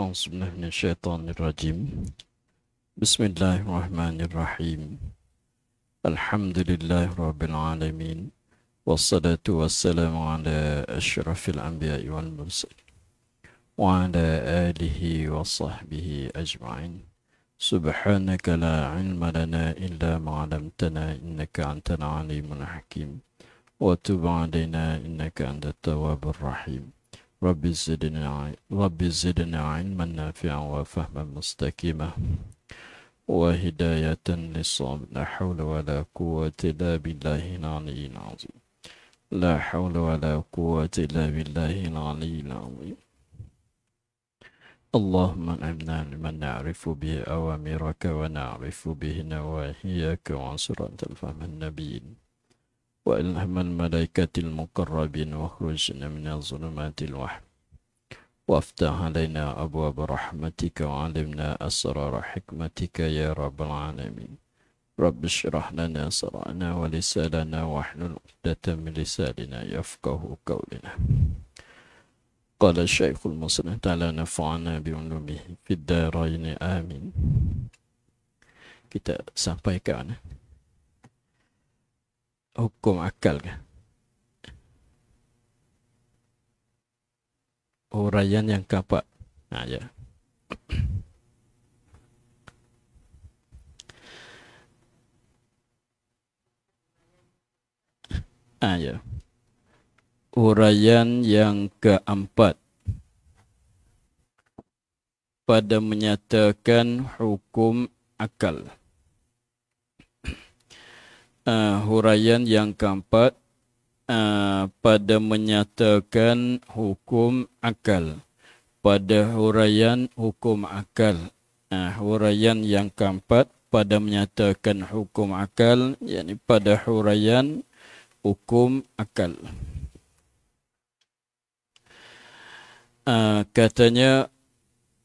أعوذ بالله من الشيطان الرجيم بسم الله الرحمن الرحيم الحمد لله رب العالمين والصلاة والسلام على أشرف الأنبياء والمرسلين وعلى آله وصحبه أجمعين سبحانك لا علم لنا إلا ما علمتنا إنك أنت العليم الحكيم وتب علينا إنك أنت التواب الرحيم رب زدنا رب زدنا علما نافعا وفهما مستقيما وهداية للصوم لا حول ولا قوة إلا بالله العلي العظيم لا حول ولا قوة إلا بالله العلي العظيم اللهم أمنا لمن نعرف به أوامرك ونعرف به نواهيك وعسرة الفهم النبيين وألهم الملائكة المقربين واخرجنا من الظلمات الوحي وافتح علينا أبواب رحمتك وعلمنا أسرار حكمتك يا رب العالمين رب اشرح لنا صرعنا ولساننا واحلل عقدة من لساننا يفقه قولنا قال الشيخ المصري تعالى نفعنا بعلومه في الدارين آمين kita sampaikan hukum akal ke? Urayan oh, yang kapak. Ha, ya. Ha, ya. Urayan oh, yang keempat pada menyatakan hukum akal uh, huraian yang keempat uh, pada menyatakan hukum akal pada huraian hukum akal uh, huraian yang keempat pada menyatakan hukum akal yakni pada huraian hukum akal uh, katanya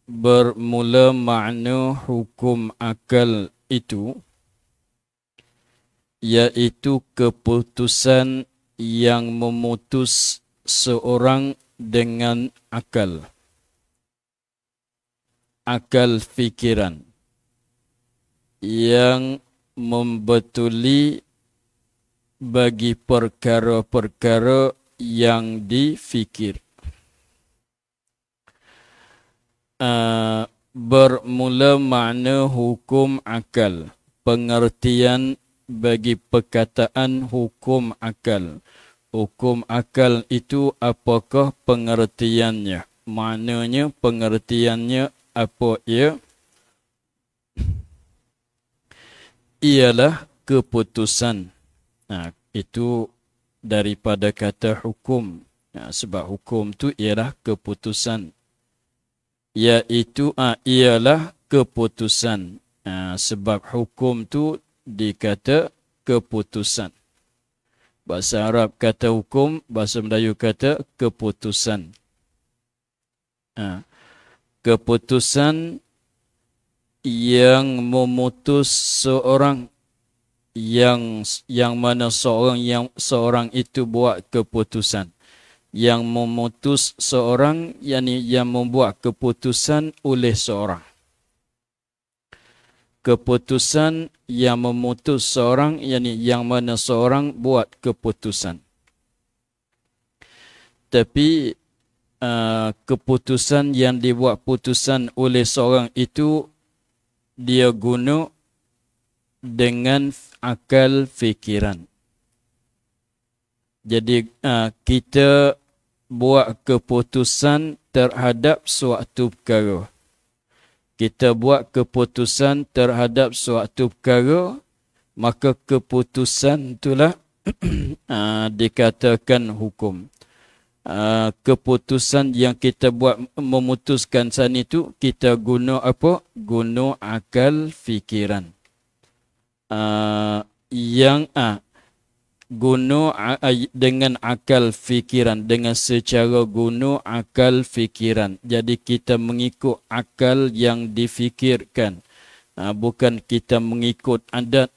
bermula makna hukum akal itu Yaitu keputusan yang memutus seorang dengan akal akal fikiran yang membetuli bagi perkara-perkara yang difikir uh, bermula makna hukum akal pengertian bagi perkataan hukum akal. Hukum akal itu apakah pengertiannya? Maknanya pengertiannya apa ia? Ialah keputusan. Ha, itu daripada kata hukum. Ha, sebab hukum tu ialah keputusan. Iaitu ha, ialah keputusan. Ha, sebab hukum tu dikata keputusan. Bahasa Arab kata hukum, bahasa Melayu kata keputusan. Ha. Keputusan yang memutus seorang yang yang mana seorang yang seorang itu buat keputusan yang memutus seorang yakni yang membuat keputusan oleh seorang keputusan yang memutus seorang yakni yang mana seorang buat keputusan tapi uh, keputusan yang dibuat putusan oleh seorang itu dia guna dengan akal fikiran jadi uh, kita buat keputusan terhadap suatu perkara kita buat keputusan terhadap suatu perkara maka keputusan itulah ah, dikatakan hukum ah, keputusan yang kita buat memutuskan sana itu kita guna apa guna akal fikiran ah, yang ah guna dengan akal fikiran dengan secara guna akal fikiran jadi kita mengikut akal yang difikirkan bukan kita mengikut adat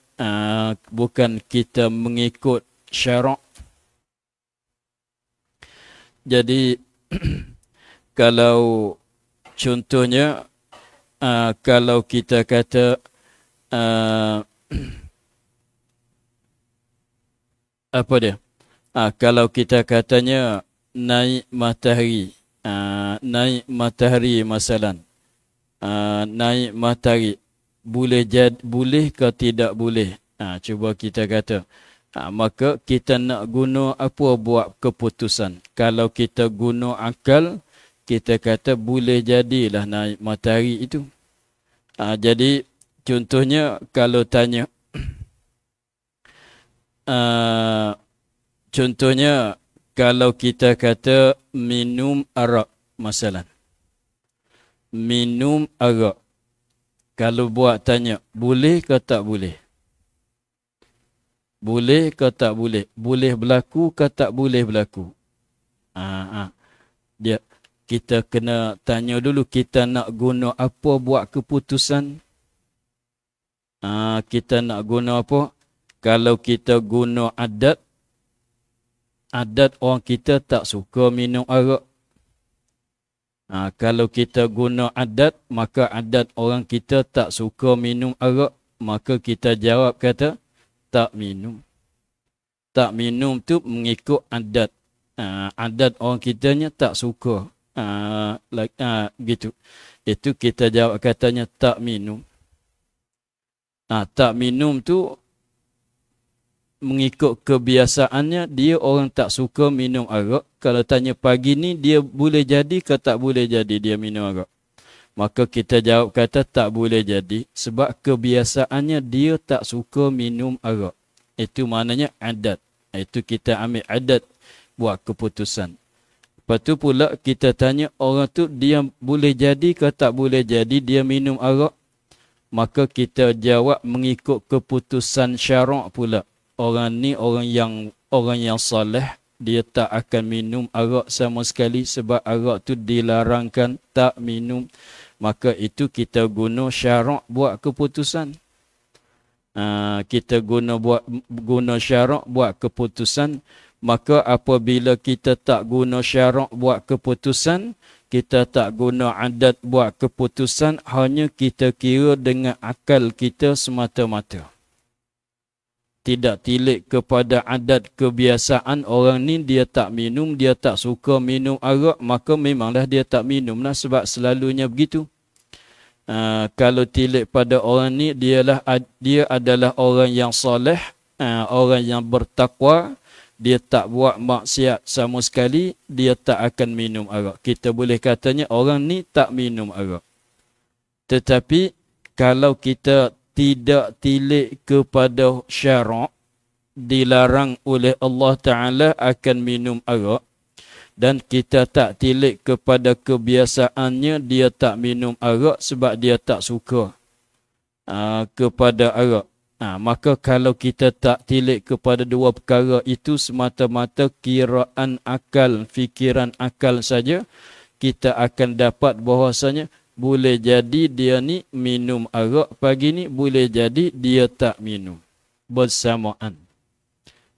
bukan kita mengikut syarak jadi kalau contohnya kalau kita kata apa dia? Ha, kalau kita katanya naik matahari, ha, naik matahari masalan, ha, naik matahari boleh jad, boleh ke tidak boleh? Ha, cuba kita kata. Ha, maka kita nak guna apa buat keputusan? Kalau kita guna akal, kita kata boleh jadilah naik matahari itu. Ha, jadi contohnya kalau tanya uh, contohnya kalau kita kata minum arak masalah minum arak kalau buat tanya boleh ke tak boleh boleh ke tak boleh boleh berlaku ke tak boleh berlaku aa ha, ha. dia kita kena tanya dulu kita nak guna apa buat keputusan aa ha, kita nak guna apa kalau kita guna adat adat orang kita tak suka minum arak ha, kalau kita guna adat maka adat orang kita tak suka minum arak maka kita jawab kata tak minum tak minum tu mengikut adat ha, adat orang kita kitanya tak suka ha, like, ha, gitu itu kita jawab katanya tak minum ha, tak minum tu mengikut kebiasaannya dia orang tak suka minum arak kalau tanya pagi ni dia boleh jadi ke tak boleh jadi dia minum arak maka kita jawab kata tak boleh jadi sebab kebiasaannya dia tak suka minum arak itu maknanya adat itu kita ambil adat buat keputusan lepas tu pula kita tanya orang tu dia boleh jadi ke tak boleh jadi dia minum arak maka kita jawab mengikut keputusan syarak pula orang ni orang yang orang yang soleh dia tak akan minum arak sama sekali sebab arak tu dilarangkan tak minum maka itu kita guna syarak buat keputusan ha, kita guna buat guna syarak buat keputusan maka apabila kita tak guna syarak buat keputusan kita tak guna adat buat keputusan hanya kita kira dengan akal kita semata-mata tidak tilik kepada adat kebiasaan orang ni dia tak minum dia tak suka minum arak maka memanglah dia tak minum lah sebab selalunya begitu uh, kalau tilik pada orang ni dialah dia adalah orang yang soleh uh, orang yang bertakwa dia tak buat maksiat sama sekali dia tak akan minum arak kita boleh katanya orang ni tak minum arak tetapi kalau kita tidak tilik kepada syarak dilarang oleh Allah Ta'ala akan minum arak dan kita tak tilik kepada kebiasaannya dia tak minum arak sebab dia tak suka aa, ah, kepada arak. Ha, maka kalau kita tak tilik kepada dua perkara itu semata-mata kiraan akal, fikiran akal saja, kita akan dapat bahawasanya boleh jadi dia ni minum arak pagi ni boleh jadi dia tak minum bersamaan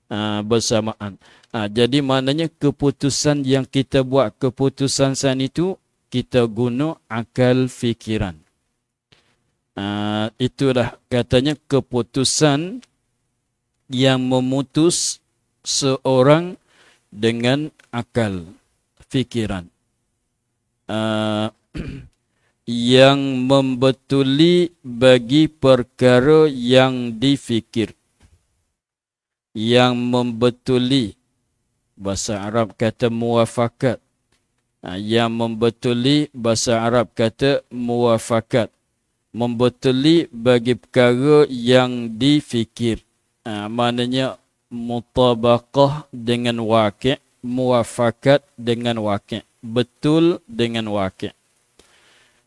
ha, bersamaan ha, jadi maknanya keputusan yang kita buat keputusan san itu kita guna akal fikiran ha, itulah katanya keputusan yang memutus seorang dengan akal fikiran uh, yang membetuli bagi perkara yang difikir yang membetuli bahasa Arab kata muafakat ha, yang membetuli bahasa Arab kata muafakat membetuli bagi perkara yang difikir ha, maknanya mutabakah dengan wakil muafakat dengan wakil betul dengan wakil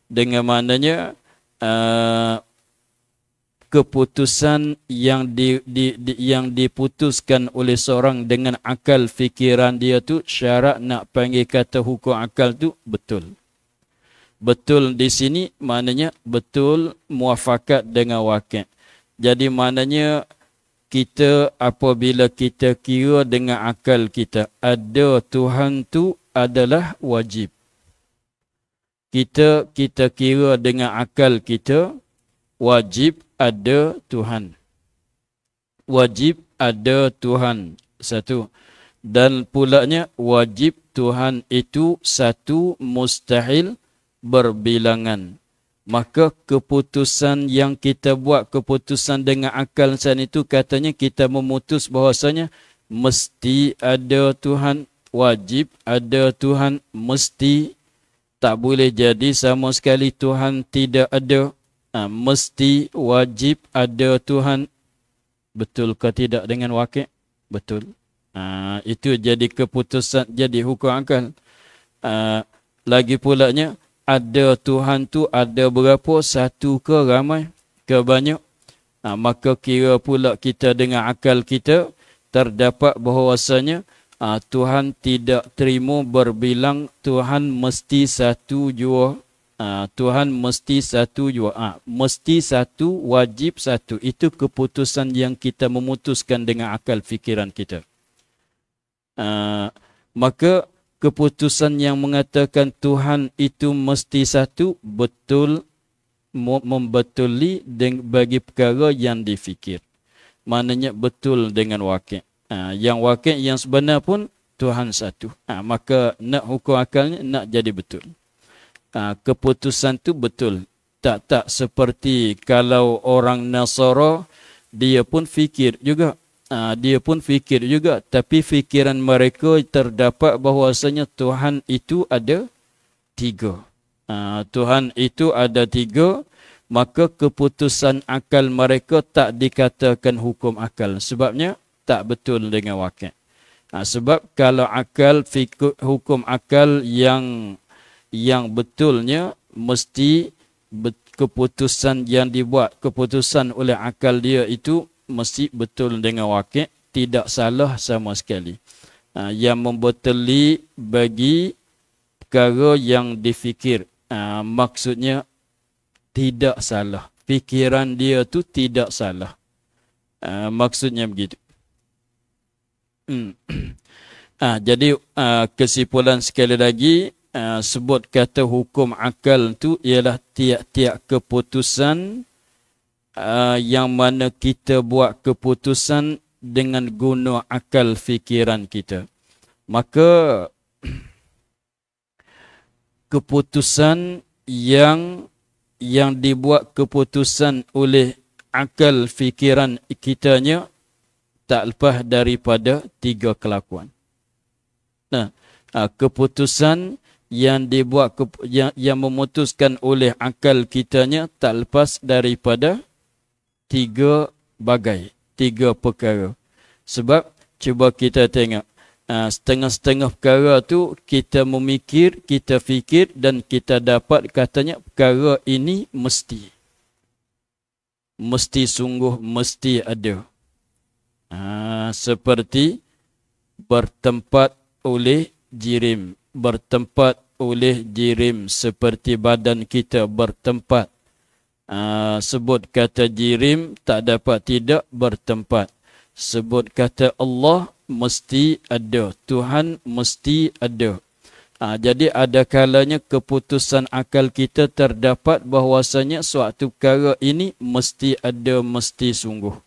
dengan maknanya uh, keputusan yang di, di, di, yang diputuskan oleh seorang dengan akal fikiran dia tu syarat nak panggil kata hukum akal tu betul. Betul di sini maknanya betul muafakat dengan wakil. Jadi maknanya kita apabila kita kira dengan akal kita ada Tuhan tu adalah wajib kita kita kira dengan akal kita wajib ada Tuhan. Wajib ada Tuhan. Satu. Dan pula nya wajib Tuhan itu satu mustahil berbilangan. Maka keputusan yang kita buat, keputusan dengan akal saat itu katanya kita memutus bahasanya mesti ada Tuhan, wajib ada Tuhan, mesti tak boleh jadi sama sekali Tuhan tidak ada. Ha, mesti wajib ada Tuhan. Betul ke tidak dengan wakil? Betul. Ha, itu jadi keputusan, jadi hukum akal. Ha, lagi pulanya, ada Tuhan tu ada berapa? Satu ke ramai ke banyak? Ha, maka kira pula kita dengan akal kita terdapat bahawasanya uh, Tuhan tidak terima berbilang Tuhan mesti satu jua uh, Tuhan mesti satu jua uh, mesti satu wajib satu itu keputusan yang kita memutuskan dengan akal fikiran kita uh, maka keputusan yang mengatakan Tuhan itu mesti satu betul membetuli bagi perkara yang difikir. Maknanya betul dengan wakil ha, yang wakil yang sebenar pun Tuhan satu. Ha, maka nak hukum akalnya nak jadi betul. Ha, keputusan tu betul. Tak tak seperti kalau orang Nasara dia pun fikir juga. Ha, dia pun fikir juga tapi fikiran mereka terdapat bahawasanya Tuhan itu ada tiga. Ha, Tuhan itu ada tiga maka keputusan akal mereka tak dikatakan hukum akal sebabnya tak betul dengan wakil. Ha, sebab kalau akal, fikut, hukum akal yang yang betulnya mesti bet, keputusan yang dibuat, keputusan oleh akal dia itu mesti betul dengan wakil, tidak salah sama sekali. Ha, yang membetuli bagi perkara yang difikir. Ha, maksudnya tidak salah. Fikiran dia tu tidak salah. Ha, maksudnya begitu ha, jadi ha, kesimpulan sekali lagi ha, sebut kata hukum akal tu ialah tiap-tiap keputusan ha, yang mana kita buat keputusan dengan guna akal fikiran kita maka keputusan yang yang dibuat keputusan oleh akal fikiran kitanya tak lepas daripada tiga kelakuan. Nah, ah, keputusan yang dibuat yang, yang memutuskan oleh akal kitanya tak lepas daripada tiga bagai, tiga perkara. Sebab cuba kita tengok ah, setengah-setengah perkara tu kita memikir, kita fikir dan kita dapat katanya perkara ini mesti mesti sungguh mesti ada. Ha, seperti bertempat oleh jirim. Bertempat oleh jirim. Seperti badan kita bertempat. Ha, sebut kata jirim tak dapat tidak bertempat. Sebut kata Allah mesti ada. Tuhan mesti ada. Ha, jadi ada kalanya keputusan akal kita terdapat bahwasanya suatu perkara ini mesti ada, mesti sungguh.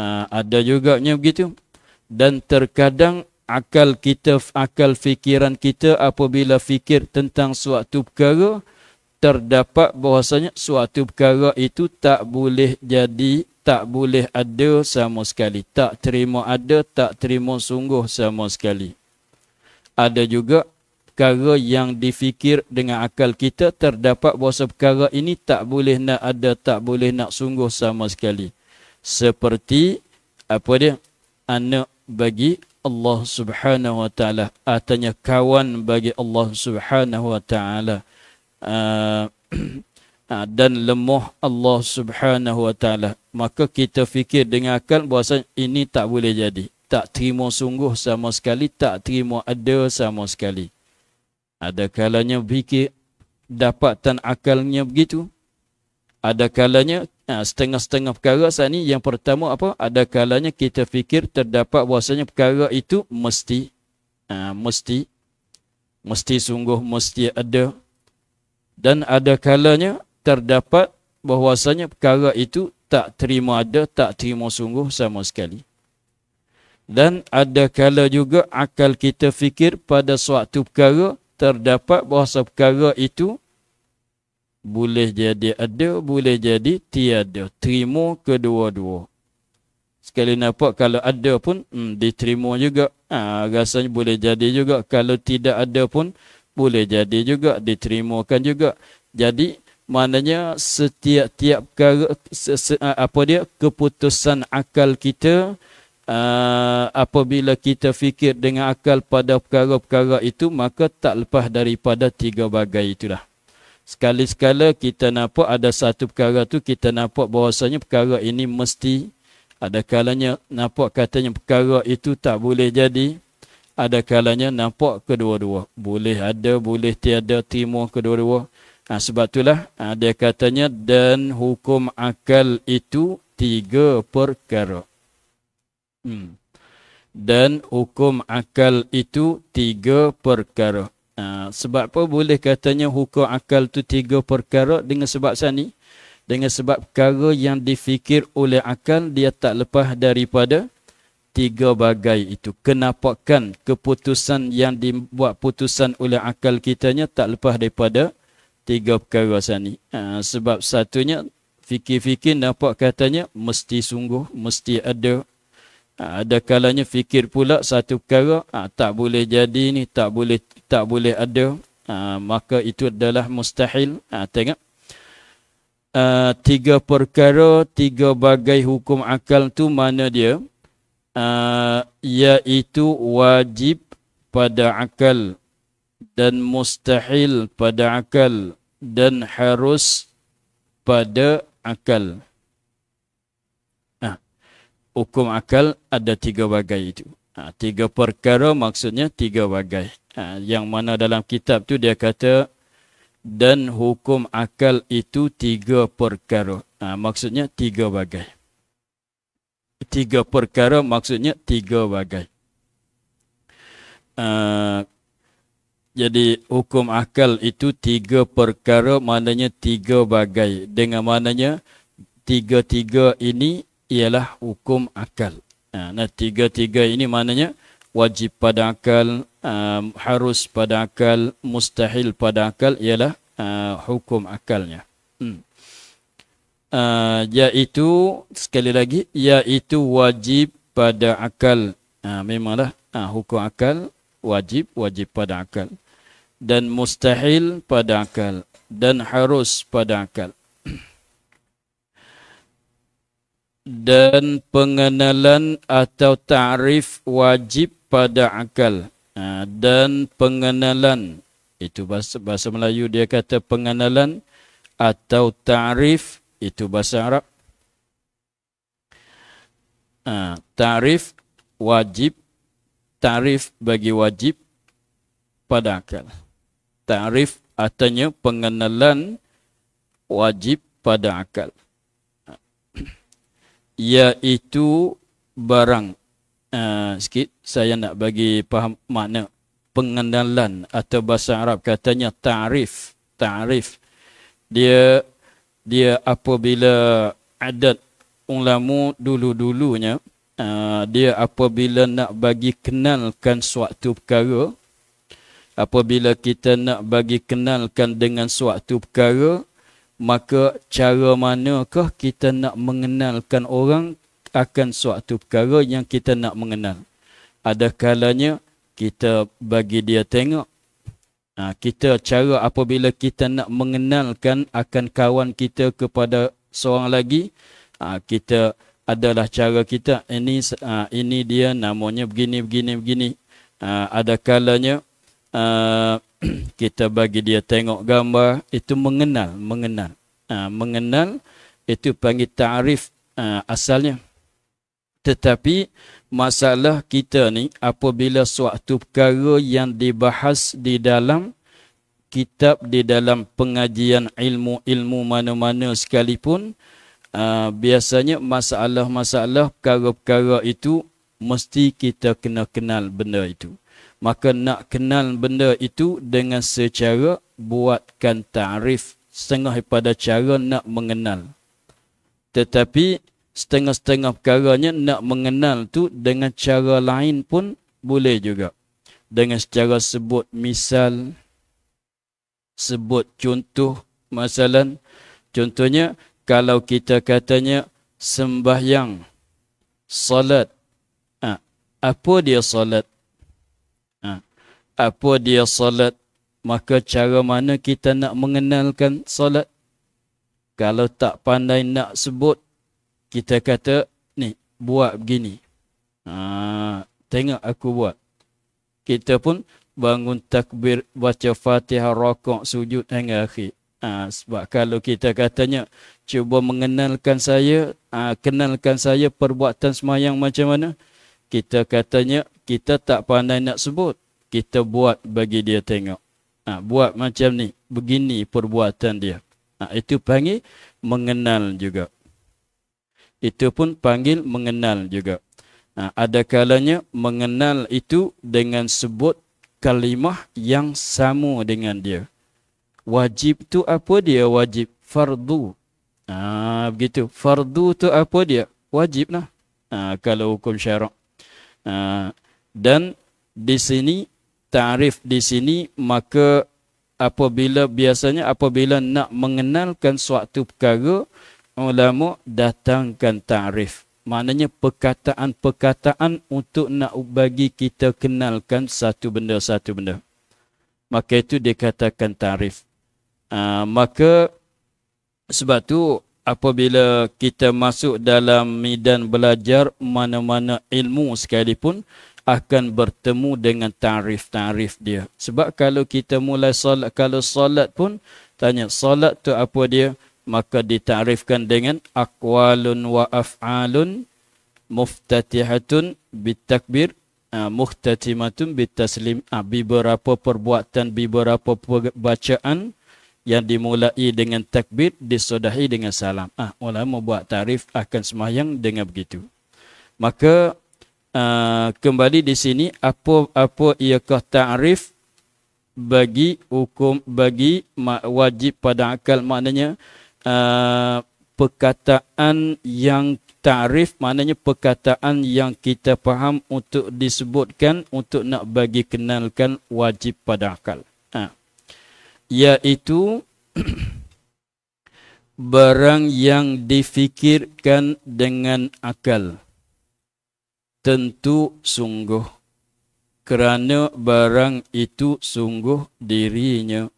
Ah, ada juga juganya begitu dan terkadang akal kita akal fikiran kita apabila fikir tentang suatu perkara terdapat bahasanya suatu perkara itu tak boleh jadi tak boleh ada sama sekali tak terima ada tak terima sungguh sama sekali ada juga perkara yang difikir dengan akal kita terdapat bahasa perkara ini tak boleh nak ada tak boleh nak sungguh sama sekali seperti apa dia anak bagi Allah Subhanahu wa taala atanya kawan bagi Allah Subhanahu wa taala ah, ah, dan lemah Allah Subhanahu wa taala maka kita fikir dengan akal bahasa ini tak boleh jadi tak terima sungguh sama sekali tak terima ada sama sekali ada kalanya fikir dapatan akalnya begitu ada kalanya Ha, setengah-setengah perkara saat ini yang pertama apa ada kalanya kita fikir terdapat bahasanya perkara itu mesti ha, mesti mesti sungguh mesti ada dan ada kalanya terdapat bahasanya perkara itu tak terima ada tak terima sungguh sama sekali dan ada kala juga akal kita fikir pada suatu perkara terdapat bahasa perkara itu boleh jadi ada, boleh jadi tiada. Terima kedua-dua. Sekali nampak kalau ada pun hmm, diterima juga. Ha, rasanya boleh jadi juga. Kalau tidak ada pun boleh jadi juga. Diterimakan juga. Jadi maknanya setiap-tiap ha, apa dia keputusan akal kita uh, apabila kita fikir dengan akal pada perkara-perkara itu maka tak lepas daripada tiga bagai itulah. Sekali-sekala kita nampak ada satu perkara tu kita nampak bahawasanya perkara ini mesti ada kalanya nampak katanya perkara itu tak boleh jadi ada kalanya nampak kedua-dua boleh ada boleh tiada terima kedua-dua ha, sebab itulah ha, dia katanya dan hukum akal itu tiga perkara hmm. dan hukum akal itu tiga perkara Ha, sebab apa boleh katanya hukum akal tu tiga perkara dengan sebab sani? Dengan sebab perkara yang difikir oleh akal dia tak lepas daripada tiga bagai itu. Kenapa kan keputusan yang dibuat putusan oleh akal kitanya tak lepas daripada tiga perkara sani? Ha, sebab satunya fikir-fikir nampak katanya mesti sungguh, mesti ada ha, ada kalanya fikir pula satu perkara ha, tak boleh jadi ni tak boleh tak boleh ada ha, maka itu adalah mustahil ha, tengok ha, tiga perkara tiga bagai hukum akal tu mana dia ha, iaitu wajib pada akal dan mustahil pada akal dan harus pada akal Hukum akal ada tiga bagai itu. Ha, tiga perkara maksudnya tiga bagai. Ha, yang mana dalam kitab tu dia kata dan hukum akal itu tiga perkara. Ha, maksudnya tiga bagai. Tiga perkara maksudnya tiga bagai. Ha, jadi hukum akal itu tiga perkara maknanya tiga bagai. Dengan maknanya tiga-tiga ini ialah hukum akal. Ha, nah tiga-tiga ini maknanya wajib pada akal, um, harus pada akal, mustahil pada akal ialah uh, hukum akalnya. Hmm. Uh, iaitu sekali lagi iaitu wajib pada akal. Uh, memanglah uh, hukum akal wajib wajib pada akal dan mustahil pada akal dan harus pada akal. dan pengenalan atau ta'rif wajib pada akal Ha, dan pengenalan itu bahasa, bahasa Melayu dia kata pengenalan atau ta'rif itu bahasa Arab ha, ta'rif wajib ta'rif bagi wajib pada akal ta'rif artinya pengenalan wajib pada akal ha. iaitu barang Eh, sikit saya nak bagi faham makna pengandalan atau bahasa Arab katanya ta'rif ta'rif dia dia apabila adat ulama dulu-dulunya uh, dia apabila nak bagi kenalkan suatu perkara apabila kita nak bagi kenalkan dengan suatu perkara maka cara manakah kita nak mengenalkan orang akan suatu perkara yang kita nak mengenal. Ada kalanya kita bagi dia tengok. Ha, kita cara apabila kita nak mengenalkan akan kawan kita kepada seorang lagi. Ha, kita adalah cara kita ini ha, ini dia namanya begini begini begini. Ha, ada kalanya ha, kita bagi dia tengok gambar itu mengenal mengenal ha, mengenal itu panggil ta'rif ha, asalnya. Tetapi masalah kita ni apabila suatu perkara yang dibahas di dalam kitab di dalam pengajian ilmu-ilmu mana-mana sekalipun uh, biasanya masalah-masalah perkara-perkara itu mesti kita kena kenal benda itu. Maka nak kenal benda itu dengan secara buatkan tarif setengah daripada cara nak mengenal. Tetapi setengah-setengah perkaranya nak mengenal tu dengan cara lain pun boleh juga. Dengan secara sebut misal, sebut contoh masalah. Contohnya, kalau kita katanya sembahyang, salat. Ha, apa dia salat? Ha, apa dia salat? Maka cara mana kita nak mengenalkan salat? Kalau tak pandai nak sebut, kita kata ni buat begini ha, tengok aku buat kita pun bangun takbir baca fatihah rakaat sujud hingga akhir ha, sebab kalau kita katanya cuba mengenalkan saya ha, kenalkan saya perbuatan semayang macam mana kita katanya kita tak pandai nak sebut kita buat bagi dia tengok ha, buat macam ni begini perbuatan dia ha, itu panggil mengenal juga itu pun panggil mengenal juga. Ha, ada kalanya mengenal itu dengan sebut kalimah yang sama dengan dia. Wajib tu apa dia wajib? Fardu. Ha, begitu. Fardu tu apa dia? Wajib lah. Ha, kalau hukum syarak. Ha, dan di sini, tarif di sini, maka apabila biasanya apabila nak mengenalkan suatu perkara, ulama datangkan ta'rif. Maknanya perkataan-perkataan untuk nak bagi kita kenalkan satu benda-satu benda. Maka itu dikatakan ta'rif. Uh, maka sebab tu apabila kita masuk dalam medan belajar mana-mana ilmu sekalipun akan bertemu dengan ta'rif-ta'rif dia. Sebab kalau kita mulai solat, kalau solat pun tanya solat tu apa dia? maka ditarifkan dengan aqwalun wa af'alun muftatihatun bitakbir uh, muhtatimatun bitaslim uh, ah, beberapa perbuatan beberapa bacaan yang dimulai dengan takbir disodahi dengan salam ah uh, ulama buat tarif akan semayang dengan begitu maka Uh, kembali di sini apa apa ia ialah ta'rif bagi hukum bagi wajib pada akal maknanya uh, uh, perkataan yang tarif, maknanya perkataan yang kita faham untuk disebutkan untuk nak bagi kenalkan wajib pada akal ha. iaitu barang yang difikirkan dengan akal tentu sungguh kerana barang itu sungguh dirinya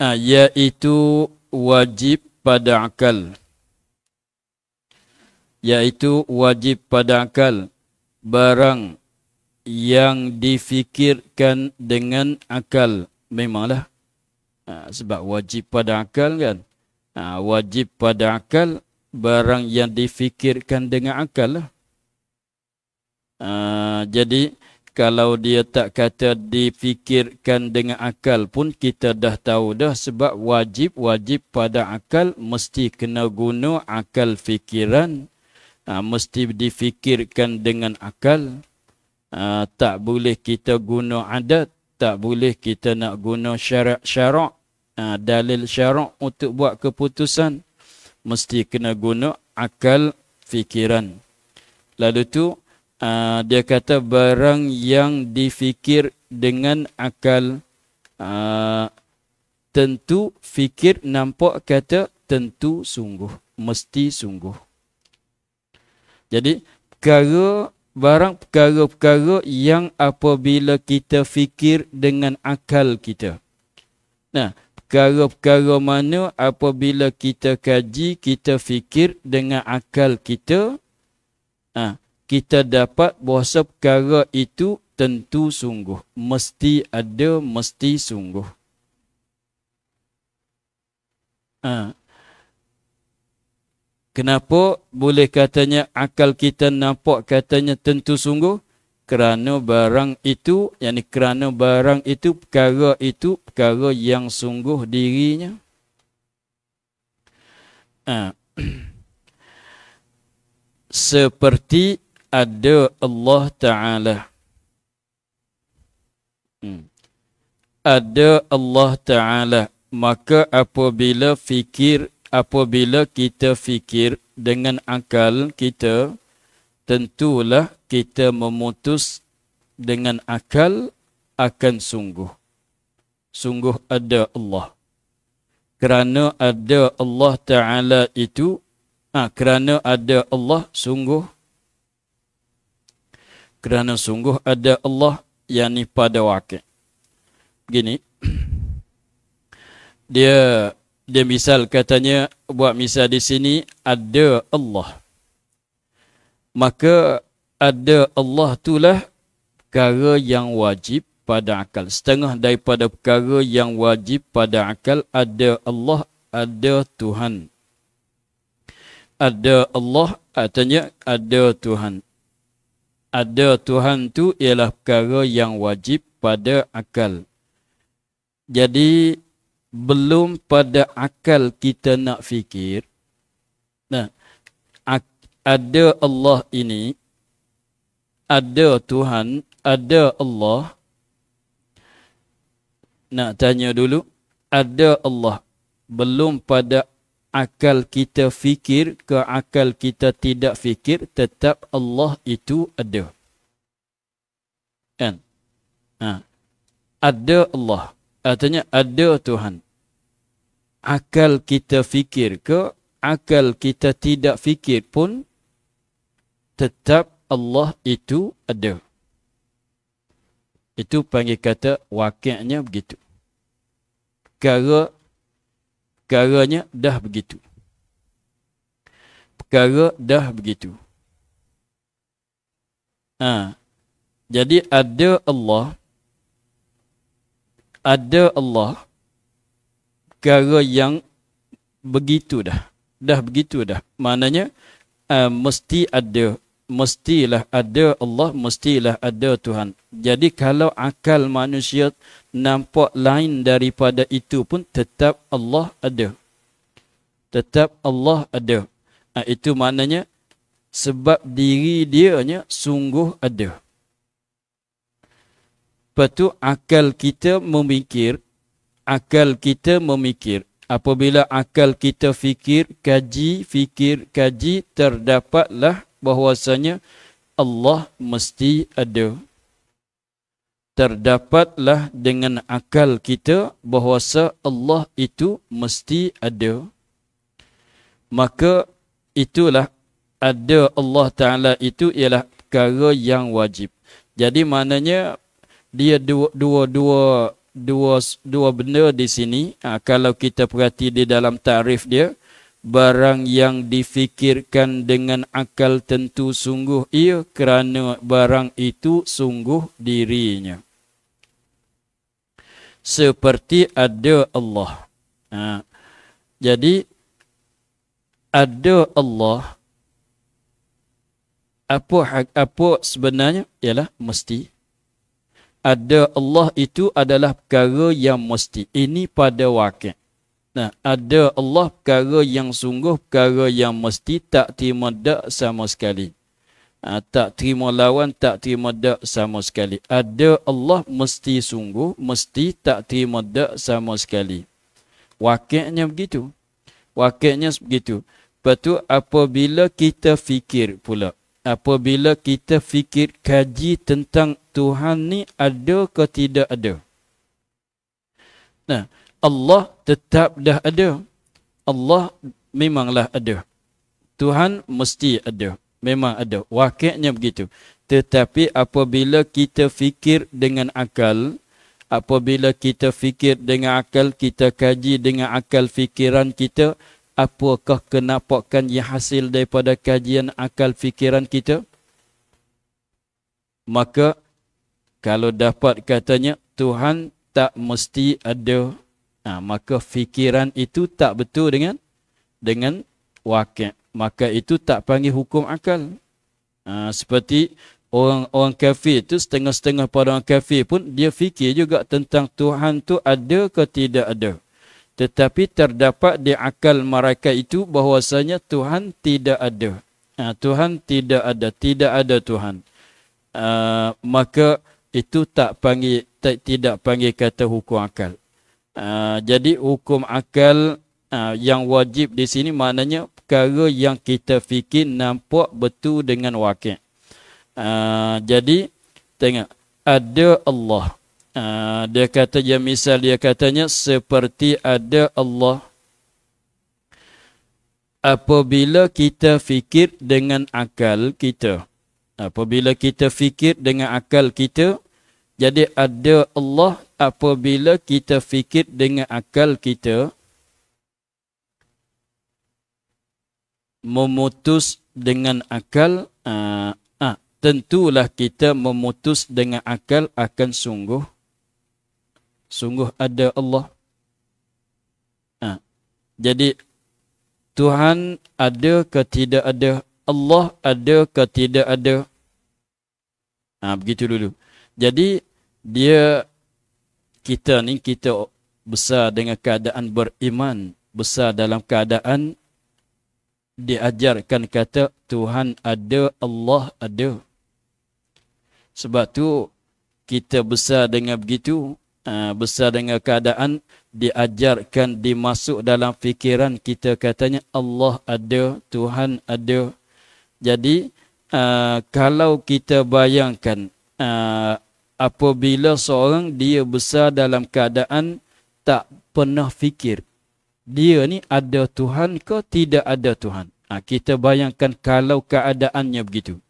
iaitu ah, wajib pada akal iaitu wajib pada akal barang yang difikirkan dengan akal memanglah ha, sebab wajib pada akal kan ha, wajib pada akal barang yang difikirkan dengan akal lah. ha, jadi kalau dia tak kata difikirkan dengan akal pun kita dah tahu dah sebab wajib-wajib pada akal mesti kena guna akal fikiran ha, mesti difikirkan dengan akal ha, tak boleh kita guna adat tak boleh kita nak guna syarak-syarak ha, dalil syarak untuk buat keputusan mesti kena guna akal fikiran lalu tu Ah, dia kata barang yang difikir dengan akal uh, tentu fikir nampak kata tentu sungguh mesti sungguh jadi perkara barang perkara-perkara yang apabila kita fikir dengan akal kita nah perkara-perkara mana apabila kita kaji kita fikir dengan akal kita ah kita dapat bahasa perkara itu tentu sungguh. Mesti ada, mesti sungguh. Ha. Kenapa boleh katanya akal kita nampak katanya tentu sungguh? Kerana barang itu, yakni kerana barang itu, perkara itu, perkara yang sungguh dirinya. Ha. Seperti ada Allah Ta'ala. Hmm. Ada Allah Ta'ala. Maka apabila fikir, apabila kita fikir dengan akal kita, tentulah kita memutus dengan akal akan sungguh. Sungguh ada Allah. Kerana ada Allah Ta'ala itu, ha, kerana ada Allah, sungguh kerana sungguh ada Allah yang pada wakil. Begini. Dia dia misal katanya buat misal di sini ada Allah. Maka ada Allah itulah perkara yang wajib pada akal. Setengah daripada perkara yang wajib pada akal ada Allah, ada Tuhan. Ada Allah, artinya ada Tuhan ada Tuhan tu ialah perkara yang wajib pada akal. Jadi belum pada akal kita nak fikir. Nah, ada Allah ini, ada Tuhan, ada Allah. Nak tanya dulu, ada Allah belum pada akal kita fikir ke akal kita tidak fikir tetap Allah itu ada. Kan? Ha. Ada Allah. Artinya ada Tuhan. Akal kita fikir ke akal kita tidak fikir pun tetap Allah itu ada. Itu panggil kata wakilnya begitu. Kerana perkaranya dah begitu. Perkara dah begitu. Ha. Jadi ada Allah ada Allah perkara yang begitu dah. Dah begitu dah. Maknanya uh, mesti ada mestilah ada Allah mestilah ada Tuhan. Jadi kalau akal manusia nampak lain daripada itu pun tetap Allah ada. Tetap Allah ada. Ha, itu maknanya sebab diri dia nya sungguh ada. Lepas akal kita memikir, akal kita memikir. Apabila akal kita fikir, kaji, fikir, kaji, terdapatlah bahwasanya Allah mesti ada terdapatlah dengan akal kita bahawa Allah itu mesti ada maka itulah ada Allah taala itu ialah perkara yang wajib jadi maknanya dia dua dua dua dua, dua benda di sini ha, kalau kita perhati di dalam tarif dia barang yang difikirkan dengan akal tentu sungguh ia kerana barang itu sungguh dirinya seperti ada Allah. Ha. Jadi ada Allah apa hak, apa sebenarnya ialah mesti ada Allah itu adalah perkara yang mesti ini pada wakil nah ada Allah perkara yang sungguh perkara yang mesti tak timadak sama sekali Ah, tak terima lawan, tak terima dak sama sekali. Ada Allah mesti sungguh, mesti tak terima dak sama sekali. Wakilnya begitu. Wakilnya begitu. Lepas tu apabila kita fikir pula. Apabila kita fikir kaji tentang Tuhan ni ada ke tidak ada. Nah, Allah tetap dah ada. Allah memanglah ada. Tuhan mesti ada. Memang ada. Wakilnya begitu. Tetapi apabila kita fikir dengan akal, apabila kita fikir dengan akal, kita kaji dengan akal fikiran kita, apakah kenapakan yang hasil daripada kajian akal fikiran kita? Maka, kalau dapat katanya, Tuhan tak mesti ada, ha, maka fikiran itu tak betul dengan dengan wakil maka itu tak panggil hukum akal. Ha, seperti orang orang kafir itu setengah-setengah pada orang kafir pun dia fikir juga tentang Tuhan tu ada ke tidak ada. Tetapi terdapat di akal mereka itu bahwasanya Tuhan tidak ada. Ha, Tuhan tidak ada, tidak ada Tuhan. Uh, maka itu tak panggil tak, tidak panggil kata hukum akal. Uh, jadi hukum akal uh, yang wajib di sini maknanya perkara yang kita fikir nampak betul dengan wakil. Uh, jadi, tengok. Ada Allah. Uh, dia kata, ya, misal dia katanya, seperti ada Allah. Apabila kita fikir dengan akal kita. Apabila kita fikir dengan akal kita. Jadi, ada Allah apabila kita fikir dengan akal kita. memutus dengan akal uh, uh, tentulah kita memutus dengan akal akan sungguh sungguh ada Allah uh, jadi Tuhan ada ke tidak ada Allah ada ke tidak ada uh, begitu dulu jadi dia kita ni kita besar dengan keadaan beriman besar dalam keadaan diajarkan kata Tuhan ada, Allah ada. Sebab tu kita besar dengan begitu, ah, besar dengan keadaan diajarkan dimasuk dalam fikiran kita katanya Allah ada, Tuhan ada. Jadi ah, kalau kita bayangkan ah, apabila seorang dia besar dalam keadaan tak pernah fikir dia ni ada Tuhan ke tidak ada Tuhan. Ha, kita bayangkan kalau keadaannya begitu.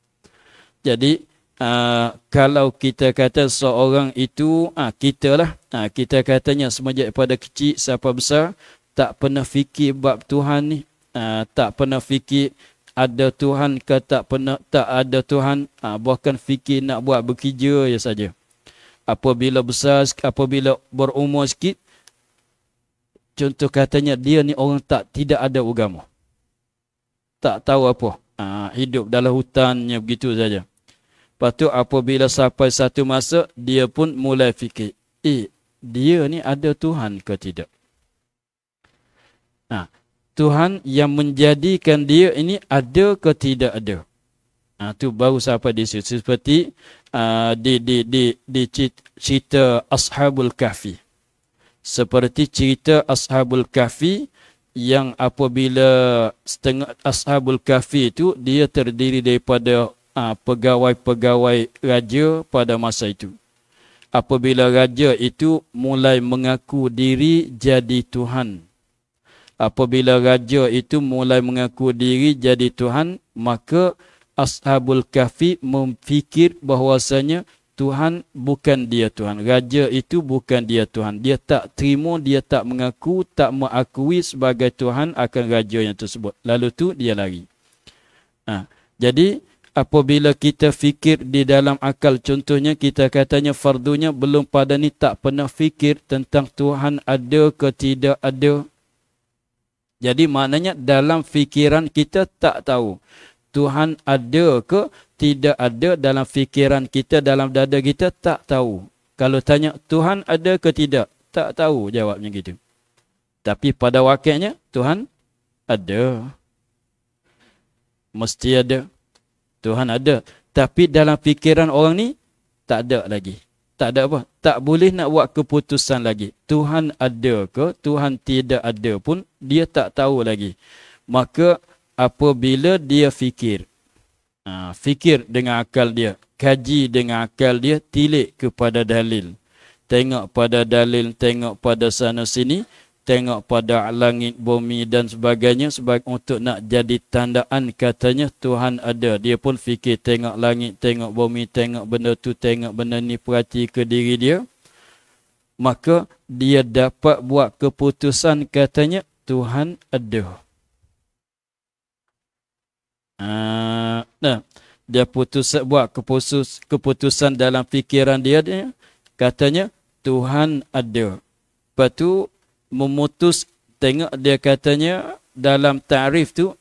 Jadi aa, ha, kalau kita kata seorang itu ha, kita lah. Ha, kita katanya semenjak pada kecil siapa besar tak pernah fikir bab Tuhan ni. Ha, tak pernah fikir ada Tuhan ke tak pernah tak ada Tuhan. Ha, bahkan fikir nak buat bekerja je saja. Apabila besar, apabila berumur sikit, Contoh katanya dia ni orang tak tidak ada agama. Tak tahu apa. Ha, hidup dalam hutannya begitu saja. Lepas tu apabila sampai satu masa, dia pun mulai fikir. Eh, dia ni ada Tuhan ke tidak? Ha, Tuhan yang menjadikan dia ini ada ke tidak ada? Ha, tu baru sampai di situ. Seperti uh, di, di, di, di, di cerita Ashabul Kahfi seperti cerita Ashabul Kahfi yang apabila setengah Ashabul Kahfi itu dia terdiri daripada ah, pegawai-pegawai raja pada masa itu. Apabila raja itu mulai mengaku diri jadi Tuhan. Apabila raja itu mulai mengaku diri jadi Tuhan, maka Ashabul Kahfi memfikir bahawasanya. Tuhan bukan dia Tuhan. Raja itu bukan dia Tuhan. Dia tak terima, dia tak mengaku, tak mengakui sebagai Tuhan akan raja yang tersebut. Lalu tu dia lari. Ha. Jadi apabila kita fikir di dalam akal contohnya kita katanya fardunya belum pada ni tak pernah fikir tentang Tuhan ada ke tidak ada. Jadi maknanya dalam fikiran kita tak tahu. Tuhan ada ke tidak ada dalam fikiran kita, dalam dada kita, tak tahu. Kalau tanya Tuhan ada ke tidak, tak tahu jawabnya gitu. Tapi pada wakilnya Tuhan ada. Mesti ada. Tuhan ada. Tapi dalam fikiran orang ni tak ada lagi. Tak ada apa. Tak boleh nak buat keputusan lagi. Tuhan ada ke Tuhan tidak ada pun dia tak tahu lagi. Maka apabila dia fikir. Ha, fikir dengan akal dia. Kaji dengan akal dia. Tilik kepada dalil. Tengok pada dalil. Tengok pada sana sini. Tengok pada langit, bumi dan sebagainya. Sebab untuk nak jadi tandaan katanya Tuhan ada. Dia pun fikir tengok langit, tengok bumi, tengok benda tu, tengok benda ni. Perhati ke diri dia. Maka dia dapat buat keputusan katanya Tuhan ada. Ah, nah, dia putus buat keputus, keputusan dalam fikiran dia, dia katanya Tuhan ada. Lepas tu memutus tengok dia katanya dalam tarif tu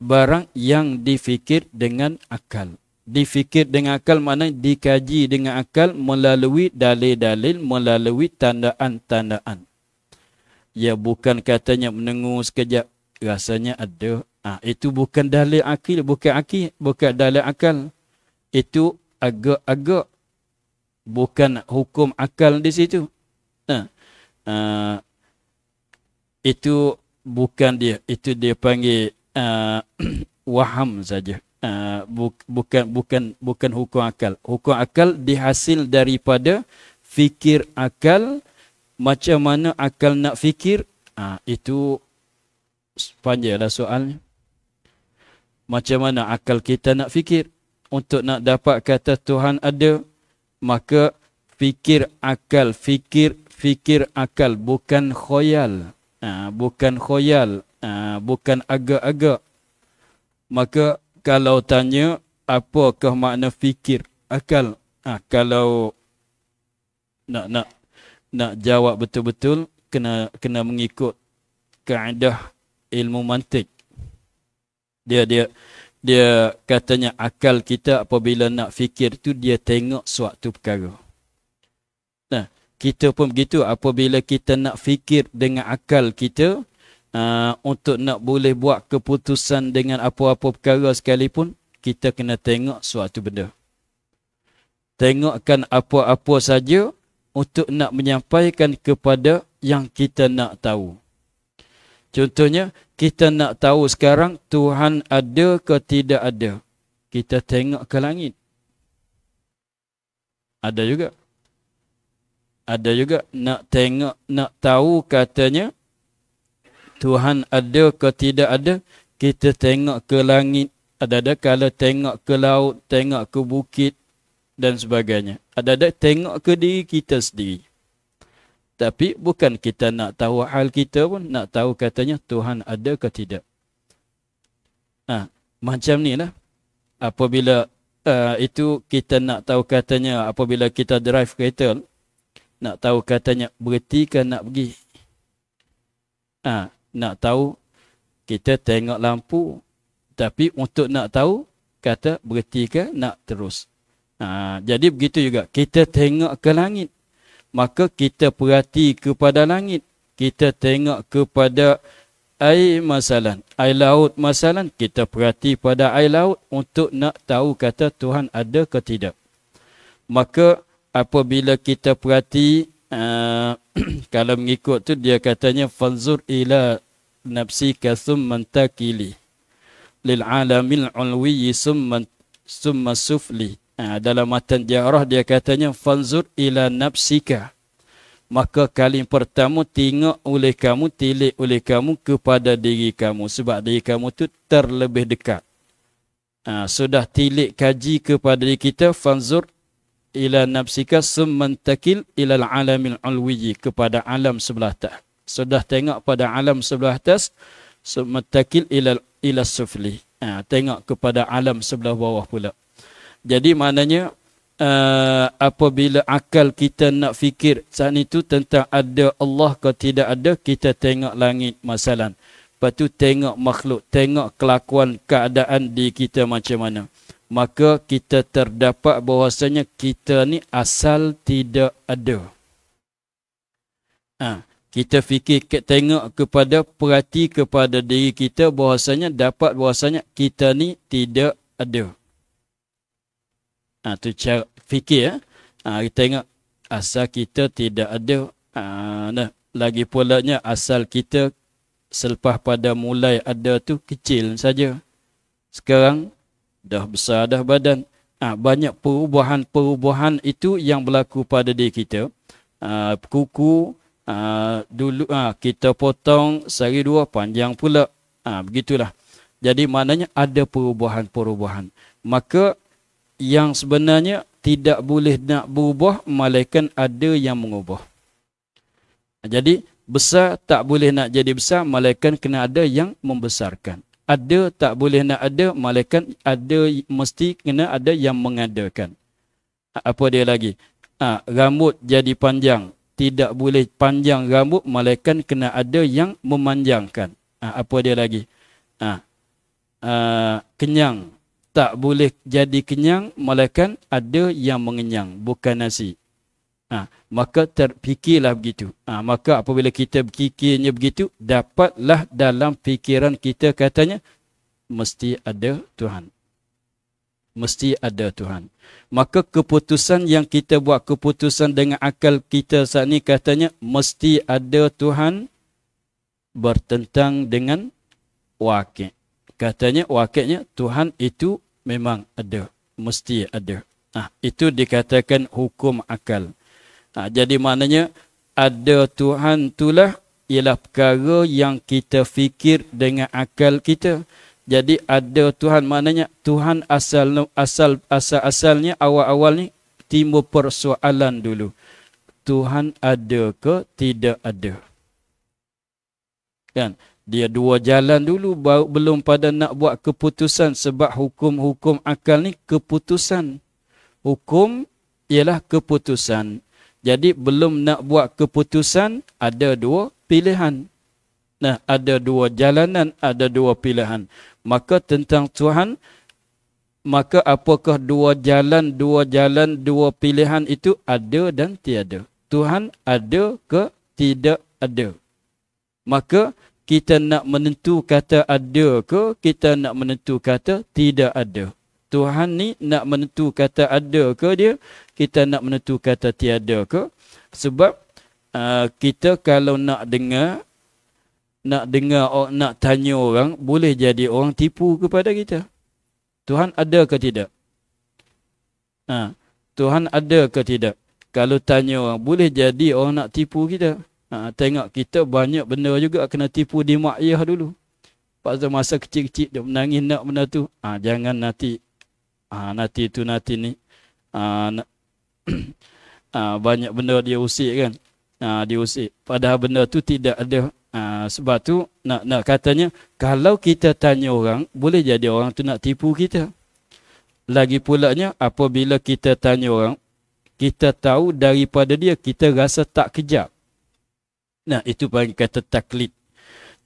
barang yang difikir dengan akal. Difikir dengan akal mana dikaji dengan akal melalui dalil-dalil, melalui tandaan-tandaan. Ya bukan katanya menunggu sekejap rasanya ada Ha, itu bukan dalil akil, bukan akil, bukan dalil akal. Itu agak-agak bukan hukum akal di situ. Ha. Ha, itu bukan dia, itu dia panggil ha, waham saja. Ha, bu, bukan bukan bukan hukum akal. Hukum akal dihasil daripada fikir akal macam mana akal nak fikir ha, itu sepanjanglah soalnya macam mana akal kita nak fikir untuk nak dapat kata Tuhan ada maka fikir akal fikir fikir akal bukan khoyal ha, bukan khoyal ha, bukan agak-agak maka kalau tanya apakah makna fikir akal ha, kalau nak nak nak jawab betul-betul kena kena mengikut kaedah ilmu mantik dia dia dia katanya akal kita apabila nak fikir tu dia tengok suatu perkara nah kita pun begitu apabila kita nak fikir dengan akal kita aa, ah, untuk nak boleh buat keputusan dengan apa-apa perkara sekalipun kita kena tengok suatu benda tengokkan apa-apa saja untuk nak menyampaikan kepada yang kita nak tahu. Contohnya, kita nak tahu sekarang Tuhan ada ke tidak ada. Kita tengok ke langit. Ada juga. Ada juga nak tengok, nak tahu katanya Tuhan ada ke tidak ada. Kita tengok ke langit. Ada-ada kalau tengok ke laut, tengok ke bukit dan sebagainya. Ada-ada tengok ke diri kita sendiri. Tapi bukan kita nak tahu hal kita pun nak tahu katanya Tuhan ada ke tidak. Ha, macam ni lah. Apabila uh, itu kita nak tahu katanya apabila kita drive kereta nak tahu katanya berhenti ke nak pergi. Ha, nak tahu kita tengok lampu tapi untuk nak tahu kata berhenti ke nak terus. Ha, jadi begitu juga kita tengok ke langit maka kita perhati kepada langit kita tengok kepada air masalan air laut masalan kita perhati pada air laut untuk nak tahu kata Tuhan ada ke tidak maka apabila kita perhati uh, kalau mengikut tu dia katanya fanzur ila nafsi kasum mantakili lil alamil ulwi summa summa sufli Ah, dalam matan jarah dia katanya fanzur ila nafsika maka kali pertama tengok oleh kamu tilik oleh kamu kepada diri kamu sebab diri kamu tu terlebih dekat ha, sudah tilik kaji kepada diri kita fanzur ila nafsika sumantakil ila alamil ulwi kepada alam sebelah atas sudah tengok pada alam sebelah atas sumantakil ila ila sufli ha, tengok kepada alam sebelah bawah pula jadi maknanya uh, apabila akal kita nak fikir saat itu tentang ada Allah ke tidak ada, kita tengok langit masalah. Lepas tu tengok makhluk, tengok kelakuan keadaan di kita macam mana. Maka kita terdapat bahawasanya kita ni asal tidak ada. Ha. Kita fikir tengok kepada perhati kepada diri kita bahawasanya dapat bahawasanya kita ni tidak Ada ha, tu cara fikir eh. ah, ha, kita tengok asal kita tidak ada ha, nah, lagi polanya asal kita selepas pada mulai ada tu kecil saja sekarang dah besar dah badan ha, banyak perubahan-perubahan itu yang berlaku pada diri kita ha, kuku ha, dulu ha, kita potong sehari dua panjang pula ha, begitulah jadi maknanya ada perubahan-perubahan maka yang sebenarnya tidak boleh nak berubah malaikat ada yang mengubah jadi besar tak boleh nak jadi besar malaikat kena ada yang membesarkan ada tak boleh nak ada malaikat ada mesti kena ada yang mengadakan apa dia lagi ha, rambut jadi panjang tidak boleh panjang rambut malaikat kena ada yang memanjangkan ha, apa dia lagi ha, uh, kenyang tak boleh jadi kenyang melainkan ada yang mengenyang bukan nasi ha, maka terfikirlah begitu ha, maka apabila kita berfikirnya begitu dapatlah dalam fikiran kita katanya mesti ada Tuhan mesti ada Tuhan. Maka keputusan yang kita buat, keputusan dengan akal kita saat ini katanya, mesti ada Tuhan bertentang dengan wakil. Katanya, wakilnya Tuhan itu memang ada mesti ada ah itu dikatakan hukum akal ah jadi maknanya ada tuhan itulah ialah perkara yang kita fikir dengan akal kita jadi ada tuhan maknanya tuhan asal asal asal-asalnya awal-awal ni timbul persoalan dulu tuhan ada ke tidak ada kan dia dua jalan dulu baru belum pada nak buat keputusan sebab hukum-hukum akal ni keputusan hukum ialah keputusan jadi belum nak buat keputusan ada dua pilihan nah ada dua jalanan ada dua pilihan maka tentang Tuhan maka apakah dua jalan dua jalan dua pilihan itu ada dan tiada Tuhan ada ke tidak ada maka kita nak menentu kata ada ke kita nak menentu kata tidak ada Tuhan ni nak menentu kata ada ke dia kita nak menentu kata tiada ke sebab uh, kita kalau nak dengar nak dengar orang nak tanya orang boleh jadi orang tipu kepada kita Tuhan ada ke tidak ha, Tuhan ada ke tidak kalau tanya orang boleh jadi orang nak tipu kita Ha, tengok kita banyak benda juga kena tipu di mak ayah dulu. Pas tu masa kecil-kecil dia menangis nak benda tu. Ha, jangan nanti. Ha, nanti tu nanti ni. Ha, na- ha, banyak benda dia usik kan. Ha, dia usik. Padahal benda tu tidak ada. Ha, sebab tu nak, nak katanya. Kalau kita tanya orang. Boleh jadi orang tu nak tipu kita. Lagi nya apabila kita tanya orang. Kita tahu daripada dia kita rasa tak kejap. Nah, itu bagi kata taklid.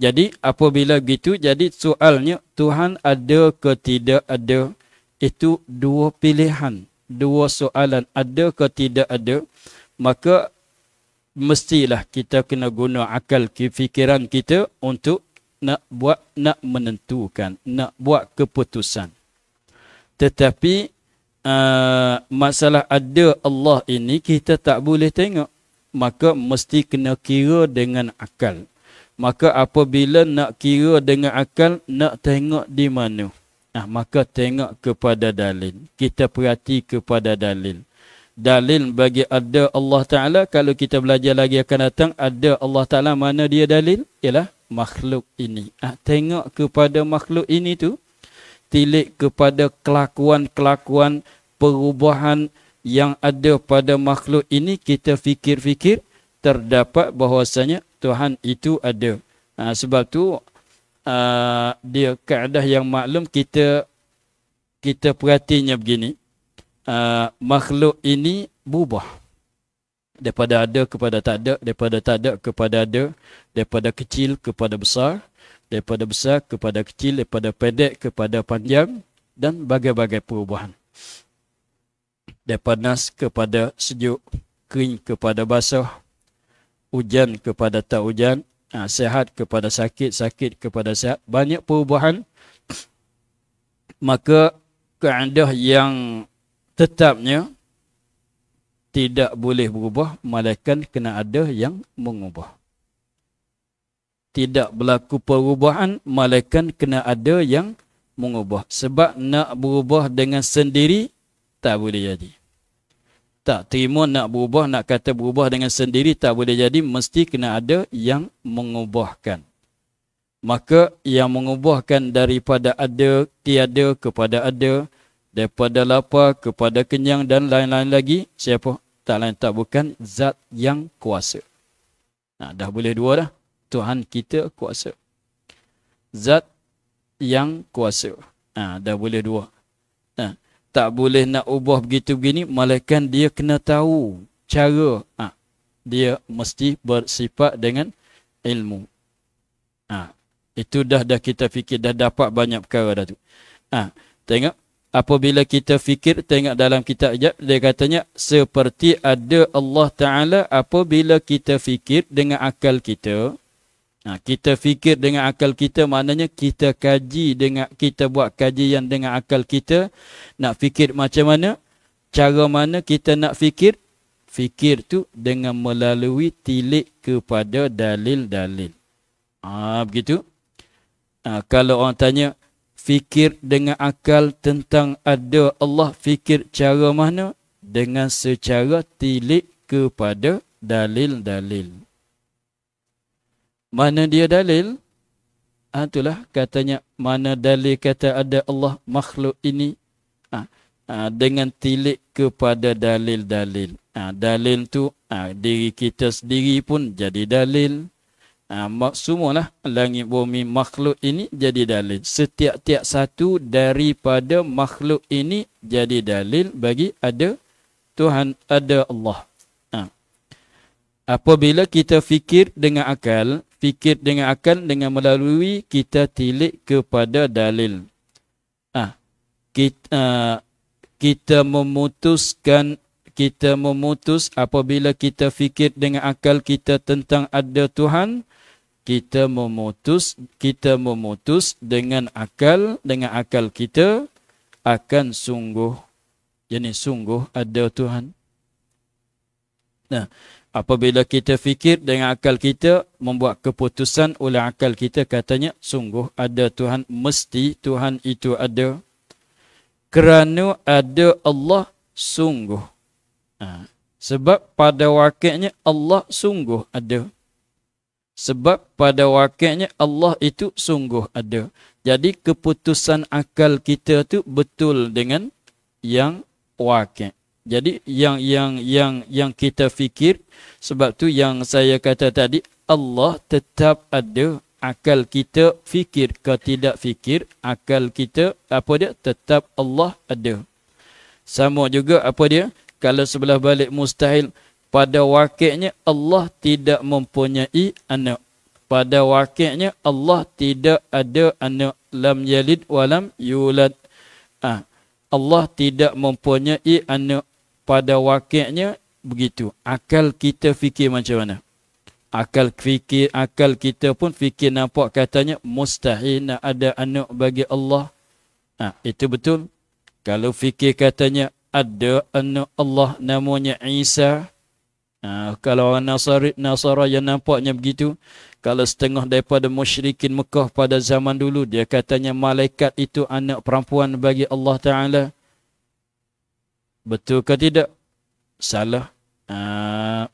Jadi, apabila begitu, jadi soalnya Tuhan ada ke tidak ada, itu dua pilihan. Dua soalan, ada ke tidak ada, maka mestilah kita kena guna akal fikiran kita untuk nak buat, nak menentukan, nak buat keputusan. Tetapi, uh, masalah ada Allah ini, kita tak boleh tengok maka mesti kena kira dengan akal. Maka apabila nak kira dengan akal, nak tengok di mana. Nah, maka tengok kepada dalil. Kita perhati kepada dalil. Dalil bagi ada Allah Ta'ala, kalau kita belajar lagi akan datang, ada Allah Ta'ala mana dia dalil? Ialah makhluk ini. Nah, tengok kepada makhluk ini tu, tilik kepada kelakuan-kelakuan perubahan yang ada pada makhluk ini kita fikir-fikir terdapat bahawasanya Tuhan itu ada. Ha, sebab tu uh, dia keadaan yang maklum kita kita perhatinya begini. Uh, makhluk ini berubah Daripada ada kepada tak ada, daripada tak ada kepada ada, daripada kecil kepada besar, daripada besar kepada kecil, daripada pendek kepada panjang dan bagai-bagai perubahan dari panas kepada sejuk, kering kepada basah, hujan kepada tak hujan, ha, sehat kepada sakit, sakit kepada sehat. Banyak perubahan. Maka keadaan yang tetapnya tidak boleh berubah, malaikan kena ada yang mengubah. Tidak berlaku perubahan, malaikan kena ada yang mengubah. Sebab nak berubah dengan sendiri, tak boleh jadi. Tak terima nak berubah, nak kata berubah dengan sendiri tak boleh jadi, mesti kena ada yang mengubahkan. Maka yang mengubahkan daripada ada, tiada kepada ada, daripada lapar kepada kenyang dan lain-lain lagi, siapa? Tak lain tak bukan zat yang kuasa. Nah, dah boleh dua dah. Tuhan kita kuasa. Zat yang kuasa. Ha, dah boleh dua tak boleh nak ubah begitu begini malaikat dia kena tahu cara ha, dia mesti bersifat dengan ilmu ha, itu dah dah kita fikir dah dapat banyak perkara dah tu ha, tengok apabila kita fikir tengok dalam kitab ajab dia katanya seperti ada Allah taala apabila kita fikir dengan akal kita Nah ha, kita fikir dengan akal kita maknanya kita kaji dengan kita buat kajian dengan akal kita nak fikir macam mana cara mana kita nak fikir fikir tu dengan melalui tilik kepada dalil-dalil ah ha, begitu ha, kalau orang tanya fikir dengan akal tentang ada Allah fikir cara mana dengan secara tilik kepada dalil-dalil mana dia dalil? Ha, itulah katanya mana dalil kata ada Allah makhluk ini ha, ha, dengan tilik kepada dalil-dalil. Ha, dalil tu ha, diri kita sendiri pun jadi dalil. Ha, semualah langit bumi makhluk ini jadi dalil. Setiap-tiap satu daripada makhluk ini jadi dalil bagi ada Tuhan, ada Allah. Apabila kita fikir dengan akal, fikir dengan akal dengan melalui kita tilik kepada dalil. Ah, kita ah, kita memutuskan kita memutus apabila kita fikir dengan akal kita tentang ada Tuhan kita memutus kita memutus dengan akal dengan akal kita akan sungguh jadi sungguh ada Tuhan nah apabila kita fikir dengan akal kita membuat keputusan oleh akal kita katanya sungguh ada Tuhan mesti Tuhan itu ada kerana ada Allah sungguh ha. sebab pada wakilnya Allah sungguh ada sebab pada wakilnya Allah itu sungguh ada jadi keputusan akal kita tu betul dengan yang wakil jadi yang yang yang yang kita fikir sebab tu yang saya kata tadi Allah tetap ada akal kita fikir ke tidak fikir akal kita apa dia tetap Allah ada. Sama juga apa dia kalau sebelah balik mustahil pada wakilnya Allah tidak mempunyai anak. Pada wakilnya Allah tidak ada anak lam yalid walam yulad. Ah. Allah tidak mempunyai anak pada wakilnya begitu akal kita fikir macam mana akal fikir akal kita pun fikir nampak katanya mustahil nak ada anak bagi Allah ha, itu betul kalau fikir katanya ada anak Allah namanya Isa ha, kalau orang Nasari, Nasara yang nampaknya begitu kalau setengah daripada musyrikin Mekah pada zaman dulu dia katanya malaikat itu anak perempuan bagi Allah Ta'ala ha, betul ke tidak salah ah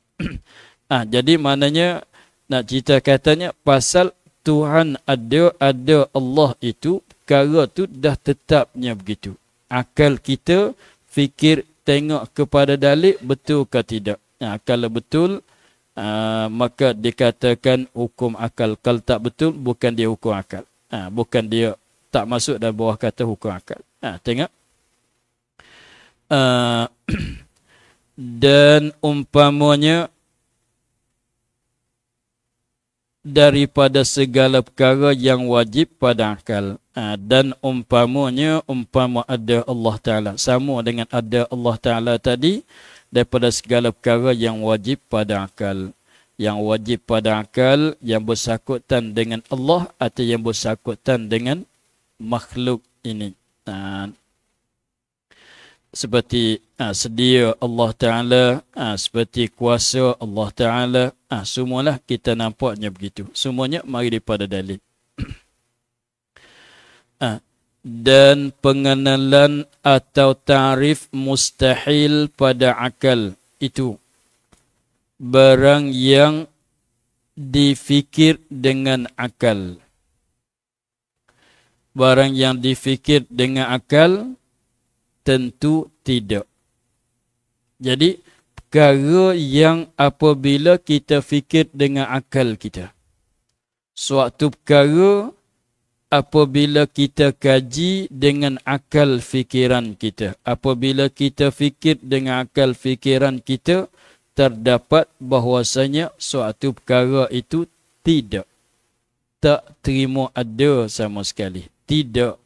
ha, jadi maknanya nak cerita katanya pasal Tuhan ada ada Allah itu perkara tu dah tetapnya begitu akal kita fikir tengok kepada dalil betul ke tidak ha, kalau betul Uh, maka dikatakan hukum akal kalau tak betul bukan dia hukum akal uh, bukan dia tak masuk dalam bawah kata hukum akal uh, tengok Uh, dan umpamanya daripada segala perkara yang wajib pada akal uh, dan umpamanya umpama ada Allah taala sama dengan ada Allah taala tadi daripada segala perkara yang wajib pada akal yang wajib pada akal yang bersakutan dengan Allah atau yang bersakutan dengan makhluk ini uh, seperti uh, sedia Allah Ta'ala, uh, seperti kuasa Allah Ta'ala, uh, semualah kita nampaknya begitu. Semuanya mari daripada dalil. uh, dan pengenalan atau tarif mustahil pada akal itu. Barang yang difikir dengan akal. Barang yang difikir dengan akal, tentu tidak. Jadi, perkara yang apabila kita fikir dengan akal kita. Suatu perkara apabila kita kaji dengan akal fikiran kita. Apabila kita fikir dengan akal fikiran kita, terdapat bahwasanya suatu perkara itu tidak. Tak terima ada sama sekali. Tidak.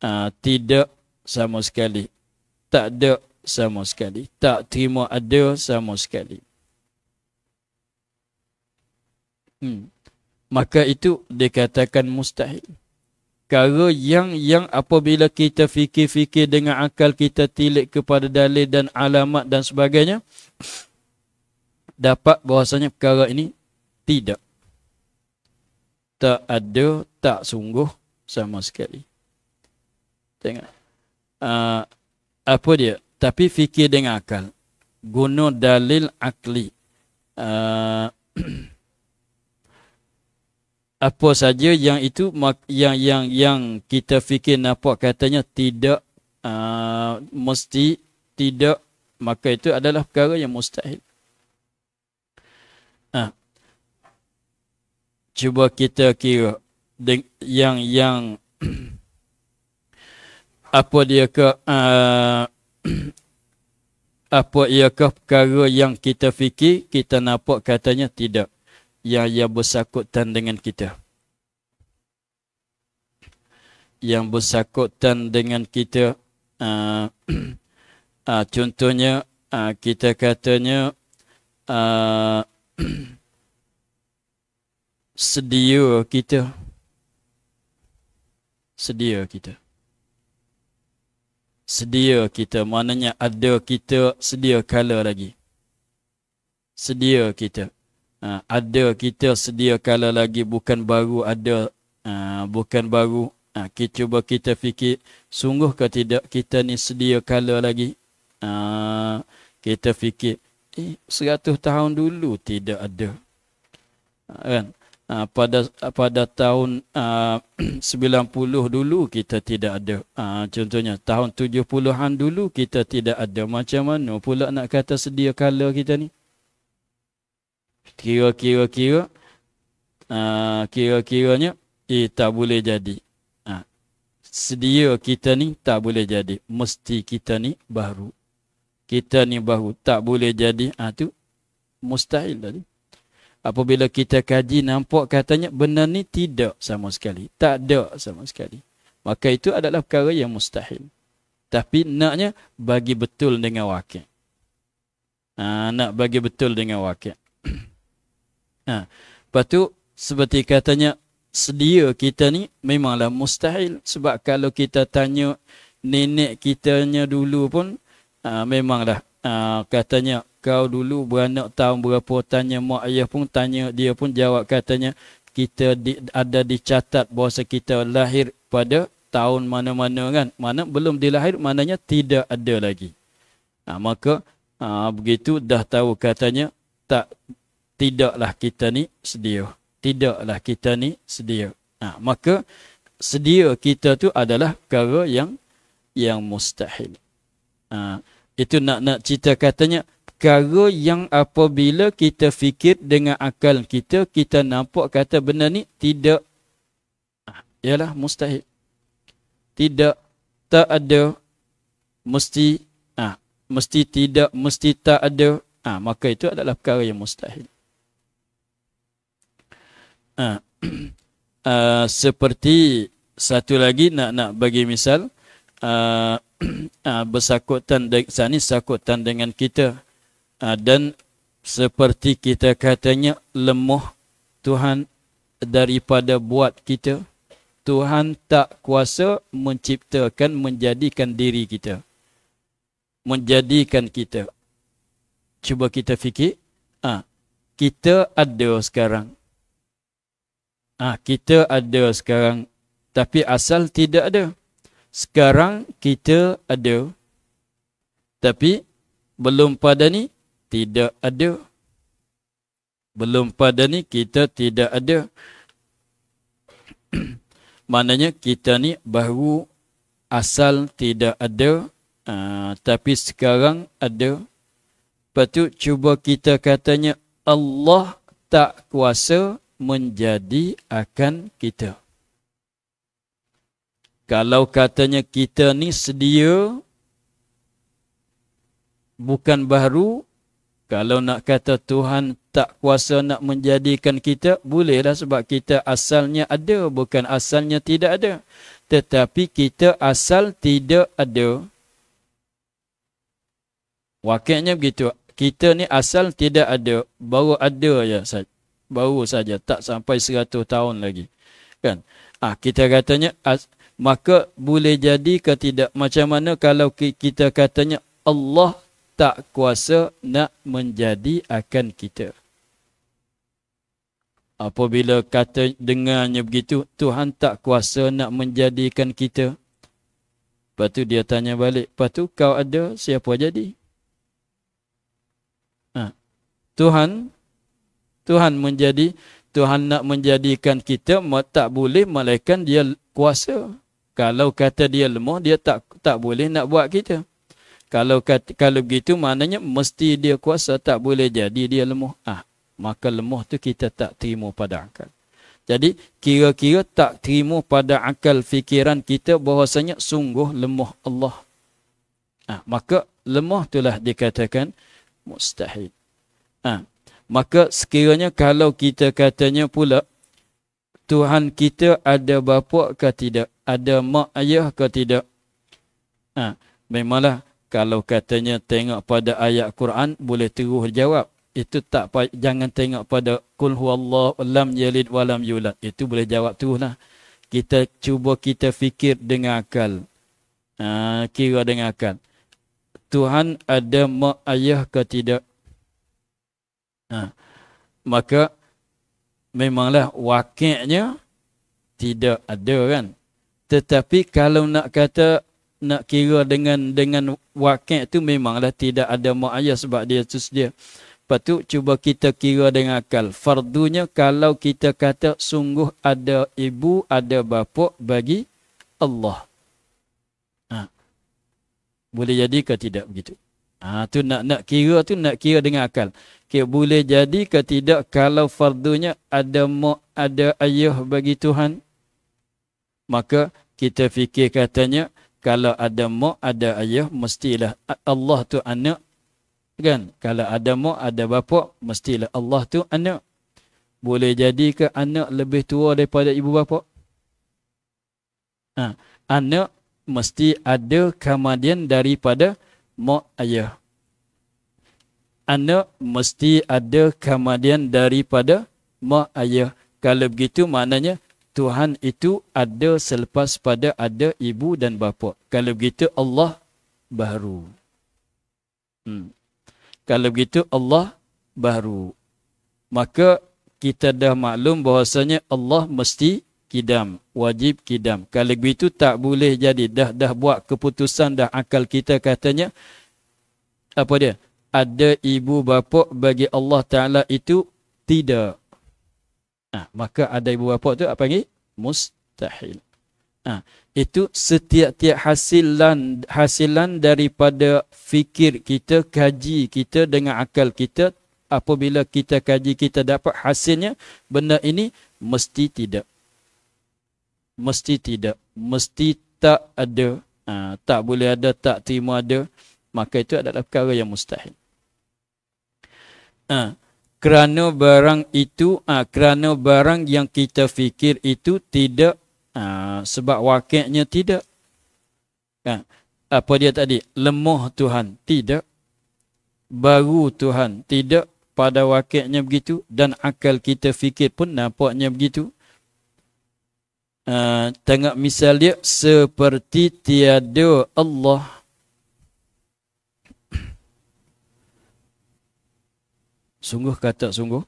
Uh, tidak sama sekali. Tak ada sama sekali. Tak terima ada sama sekali. Hmm. Maka itu dikatakan mustahil. Kara yang yang apabila kita fikir-fikir dengan akal kita tilik kepada dalil dan alamat dan sebagainya. Dapat bahasanya perkara ini tidak. Tak ada, tak sungguh sama sekali. Tengok uh, apa dia tapi fikir dengan akal guna dalil akli uh, apa saja yang itu yang yang yang kita fikir nampak katanya tidak uh, mesti tidak maka itu adalah perkara yang mustahil ha. cuba kita kira yang yang apa dia ke uh, apa ia ke perkara yang kita fikir kita nampak katanya tidak yang yang bersangkutan dengan kita yang bersangkutan dengan kita uh, uh, contohnya uh, kita katanya uh, sedia kita sedia kita sedia kita maknanya ada kita sedia kala lagi sedia kita ha, ada kita sedia kala lagi bukan baru ada ha, bukan baru ha, kita cuba kita fikir sungguh ke tidak kita ni sedia kala lagi ha, kita fikir eh 100 tahun dulu tidak ada ha, kan uh, pada pada tahun ah, uh, 90 dulu kita tidak ada uh, contohnya tahun 70-an dulu kita tidak ada macam mana pula nak kata sedia kala kita ni kira kira kira uh, kira kiranya eh tak boleh jadi uh, sedia kita ni tak boleh jadi mesti kita ni baru kita ni baru tak boleh jadi ah uh, tu mustahil tadi lah apabila kita kaji nampak katanya benar ni tidak sama sekali. Tak ada sama sekali. Maka itu adalah perkara yang mustahil. Tapi naknya bagi betul dengan wakil. Ha, nak bagi betul dengan wakil. ha. Lepas tu, seperti katanya, sedia kita ni memanglah mustahil. Sebab kalau kita tanya nenek kitanya dulu pun, ha, memanglah ha, katanya kau dulu beranak tahun berapa tanya mak ayah pun tanya dia pun jawab katanya kita di, ada dicatat bahawa kita lahir pada tahun mana-mana kan mana belum dilahir maknanya tidak ada lagi ha, maka ha, begitu dah tahu katanya tak tidaklah kita ni sedia tidaklah kita ni sedia ha, maka sedia kita tu adalah perkara yang yang mustahil ha, itu nak nak cerita katanya perkara yang apabila kita fikir dengan akal kita, kita nampak kata benda ni tidak, ah, ialah mustahil. Tidak, tak ada, mesti, ha, mesti tidak, mesti tak ada. Ha, maka itu adalah perkara yang mustahil. Ha, uh, seperti satu lagi nak nak bagi misal, uh, uh, bersakutan dengan, sani, sakutan dengan kita, Ah, dan seperti kita katanya lemah Tuhan daripada buat kita Tuhan tak kuasa menciptakan menjadikan diri kita menjadikan kita cuba kita fikir ah ha, kita ada sekarang ah ha, kita ada sekarang tapi asal tidak ada sekarang kita ada tapi belum pada ni tidak ada belum pada ni kita tidak ada maknanya kita ni baru asal tidak ada uh, tapi sekarang ada lepas tu cuba kita katanya Allah tak kuasa menjadi akan kita kalau katanya kita ni sedia bukan baru kalau nak kata Tuhan tak kuasa nak menjadikan kita, bolehlah sebab kita asalnya ada, bukan asalnya tidak ada. Tetapi kita asal tidak ada. Wakilnya begitu. Kita ni asal tidak ada, baru ada je saja. Ya, baru saja, tak sampai 100 tahun lagi. Kan? Ah ha, kita katanya, as, maka boleh jadi ke tidak? Macam mana kalau kita katanya Allah tak kuasa nak menjadi akan kita. Apabila kata dengannya begitu, Tuhan tak kuasa nak menjadikan kita. Lepas tu dia tanya balik, lepas tu kau ada siapa jadi? Ha. Tuhan, Tuhan menjadi, Tuhan nak menjadikan kita, tak boleh malaikan dia kuasa. Kalau kata dia lemah, dia tak tak boleh nak buat kita kalau kalau begitu maknanya mesti dia kuasa tak boleh jadi dia lemah ah maka lemah tu kita tak terima pada akal jadi kira-kira tak terima pada akal fikiran kita bahasanya sungguh lemah Allah ah maka lemah itulah dikatakan mustahil ah maka sekiranya kalau kita katanya pula Tuhan kita ada bapa ke tidak ada mak ayah ke tidak ah memanglah kalau katanya tengok pada ayat Quran boleh terus jawab itu tak jangan tengok pada kul huwallah lam yalid walam yulad itu boleh jawab terus lah kita cuba kita fikir dengan akal ha, kira dengan akal Tuhan ada mak ayah ke tidak ha, maka memanglah wakilnya tidak ada kan tetapi kalau nak kata nak kira dengan dengan wakil tu memanglah tidak ada ma'ayah sebab dia tu dia. Lepas tu cuba kita kira dengan akal. Fardunya kalau kita kata sungguh ada ibu, ada bapa bagi Allah. Ha. Boleh jadi ke tidak begitu? Ha, tu nak nak kira tu nak kira dengan akal. Okay, boleh jadi ke tidak kalau fardunya ada mak, ada ayah bagi Tuhan? Maka kita fikir katanya, kalau ada mak ada ayah mestilah Allah tu anak kan kalau ada mak ada bapa mestilah Allah tu anak boleh jadi ke anak lebih tua daripada ibu bapa ha. anak mesti ada kemudian daripada mak ayah anak mesti ada kemudian daripada mak ayah kalau begitu maknanya Tuhan itu ada selepas pada ada ibu dan bapa. Kalau begitu Allah baru. Hmm. Kalau begitu Allah baru. Maka kita dah maklum bahasanya Allah mesti kidam, wajib kidam. Kalau begitu tak boleh jadi dah dah buat keputusan dah akal kita katanya apa dia? Ada ibu bapa bagi Allah Taala itu tidak. Ha, maka ada ibu bapa tu apa lagi? Mustahil. Ha, itu setiap-tiap hasilan hasilan daripada fikir kita, kaji kita dengan akal kita. Apabila kita kaji, kita dapat hasilnya. Benda ini mesti tidak. Mesti tidak. Mesti tak ada. Ha, tak boleh ada, tak terima ada. Maka itu adalah perkara yang mustahil. Ha, kerana barang itu uh, kerana barang yang kita fikir itu tidak uh, sebab wakilnya tidak uh, apa dia tadi lemah Tuhan tidak baru Tuhan tidak pada wakilnya begitu dan akal kita fikir pun nampaknya begitu uh, tengok misalnya seperti tiada Allah Sungguh kata sungguh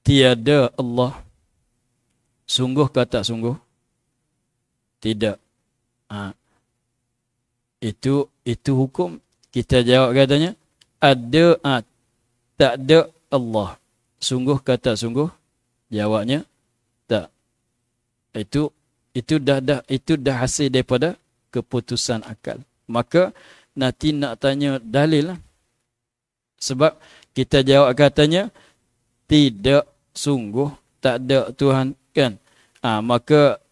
Tiada Allah Sungguh kata sungguh Tidak ha. Itu itu hukum Kita jawab katanya Ada ha. Tak ada Allah Sungguh kata sungguh Jawabnya Tak Itu itu dah dah itu dah hasil daripada keputusan akal. Maka nanti nak tanya dalil lah. Sebab kita jawab katanya tidak sungguh tak ada Tuhan kan. Ha, maka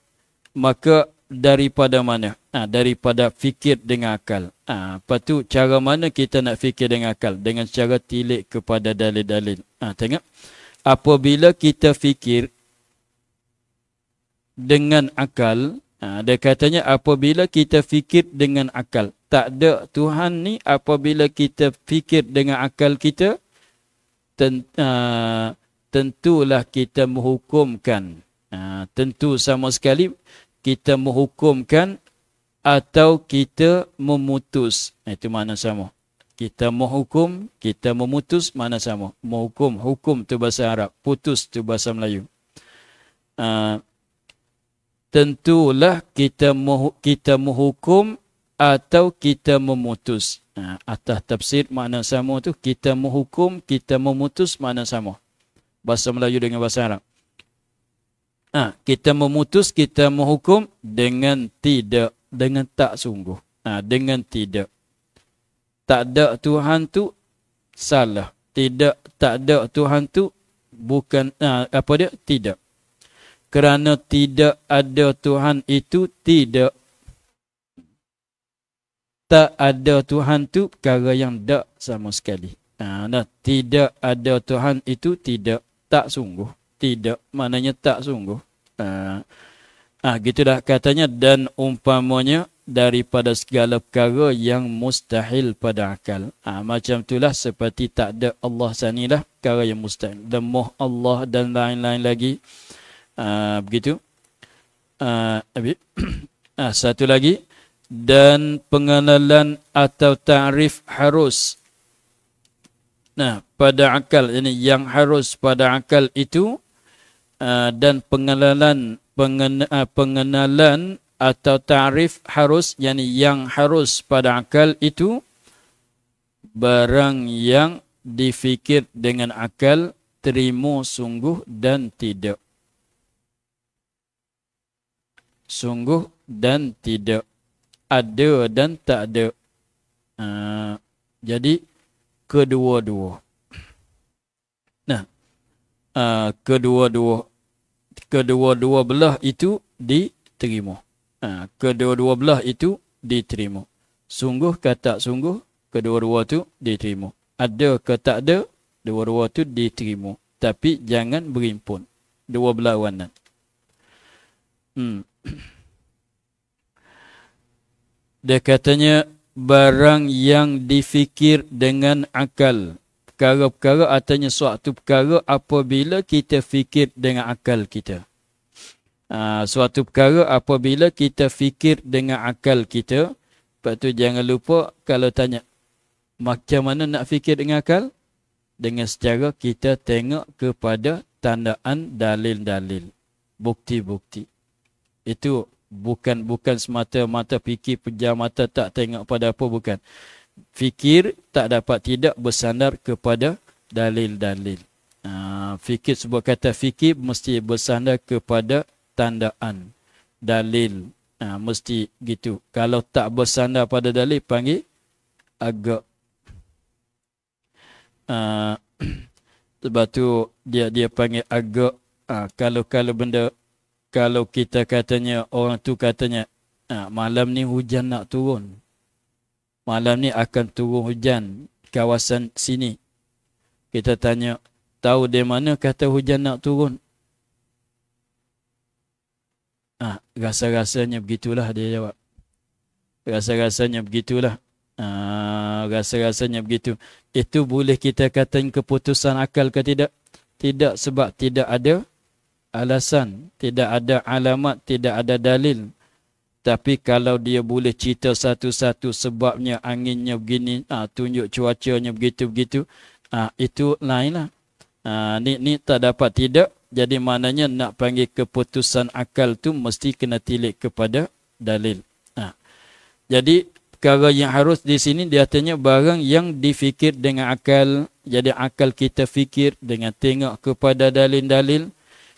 maka daripada mana? Ha, daripada fikir dengan akal. Ha, lepas tu cara mana kita nak fikir dengan akal? Dengan cara tilik kepada dalil-dalil. Ha, tengok. Apabila kita fikir dengan akal, Ha, dia katanya apabila kita fikir dengan akal. Tak ada Tuhan ni apabila kita fikir dengan akal kita. Ten, ha, tentulah kita menghukumkan. Ha, tentu sama sekali kita menghukumkan atau kita memutus. Ha, itu mana sama. Kita menghukum, kita memutus, mana sama. Menghukum, hukum tu bahasa Arab. Putus tu bahasa Melayu. Haa. Uh, tentulah kita kita muhukum atau kita memutus. Nah, ha, atas tafsir makna sama tu kita muhukum kita memutus makna sama. Bahasa Melayu dengan bahasa Arab. Nah, ha, kita memutus, kita muhukum dengan tidak, dengan tak sungguh. Nah, ha, dengan tidak. Tak ada Tuhan tu salah. Tidak tak ada Tuhan tu bukan nah, apa dia? Tidak kerana tidak ada Tuhan itu tidak tak ada Tuhan tu perkara yang tak sama sekali. Ha, nah, tidak ada Tuhan itu tidak tak sungguh. Tidak maknanya tak sungguh. Ha, ha, gitulah katanya dan umpamanya daripada segala perkara yang mustahil pada akal. Ha, macam itulah seperti tak ada Allah sanilah perkara yang mustahil. Demoh Allah dan lain-lain lagi. Ah, begitu. Uh, uh, satu lagi dan pengenalan atau ta'rif harus nah pada akal ini yang harus pada akal itu uh, dan pengenalan pengen, uh, pengenalan atau ta'rif harus yakni yang harus pada akal itu barang yang difikir dengan akal terima sungguh dan tidak sungguh dan tidak ada dan tak ada uh, jadi kedua-dua nah uh, kedua-dua kedua-dua belah itu diterima uh, kedua-dua belah itu diterima sungguh ke tak sungguh kedua-dua tu diterima ada ke tak ada dua-dua tu diterima tapi jangan berimpun dua belah belawanan hmm dia katanya barang yang difikir dengan akal. Perkara-perkara artinya suatu perkara apabila kita fikir dengan akal kita. Ha, suatu perkara apabila kita fikir dengan akal kita. Lepas tu jangan lupa kalau tanya macam mana nak fikir dengan akal? Dengan secara kita tengok kepada tandaan dalil-dalil. Bukti-bukti itu bukan bukan semata-mata fikir pejam mata tak tengok pada apa bukan fikir tak dapat tidak bersandar kepada dalil-dalil ha, fikir sebuah kata fikir mesti bersandar kepada tandaan dalil ha, mesti gitu kalau tak bersandar pada dalil panggil agak ha, sebab tu dia dia panggil agak ha, kalau kalau benda kalau kita katanya orang tu katanya ah, malam ni hujan nak turun malam ni akan turun hujan kawasan sini kita tanya tahu di mana kata hujan nak turun ah rasa-rasanya begitulah dia jawab rasa-rasanya begitulah ah rasa-rasanya begitu itu boleh kita katakan keputusan akal ke tidak tidak sebab tidak ada alasan, tidak ada alamat, tidak ada dalil. Tapi kalau dia boleh cerita satu-satu sebabnya anginnya begini, ha, tunjuk cuacanya begitu-begitu, ha, itu lainlah. Ha, ah, ni, ni tak dapat tidak. Jadi mananya nak panggil keputusan akal tu mesti kena tilik kepada dalil. Ha. Jadi perkara yang harus di sini dia tanya barang yang difikir dengan akal. Jadi akal kita fikir dengan tengok kepada dalil-dalil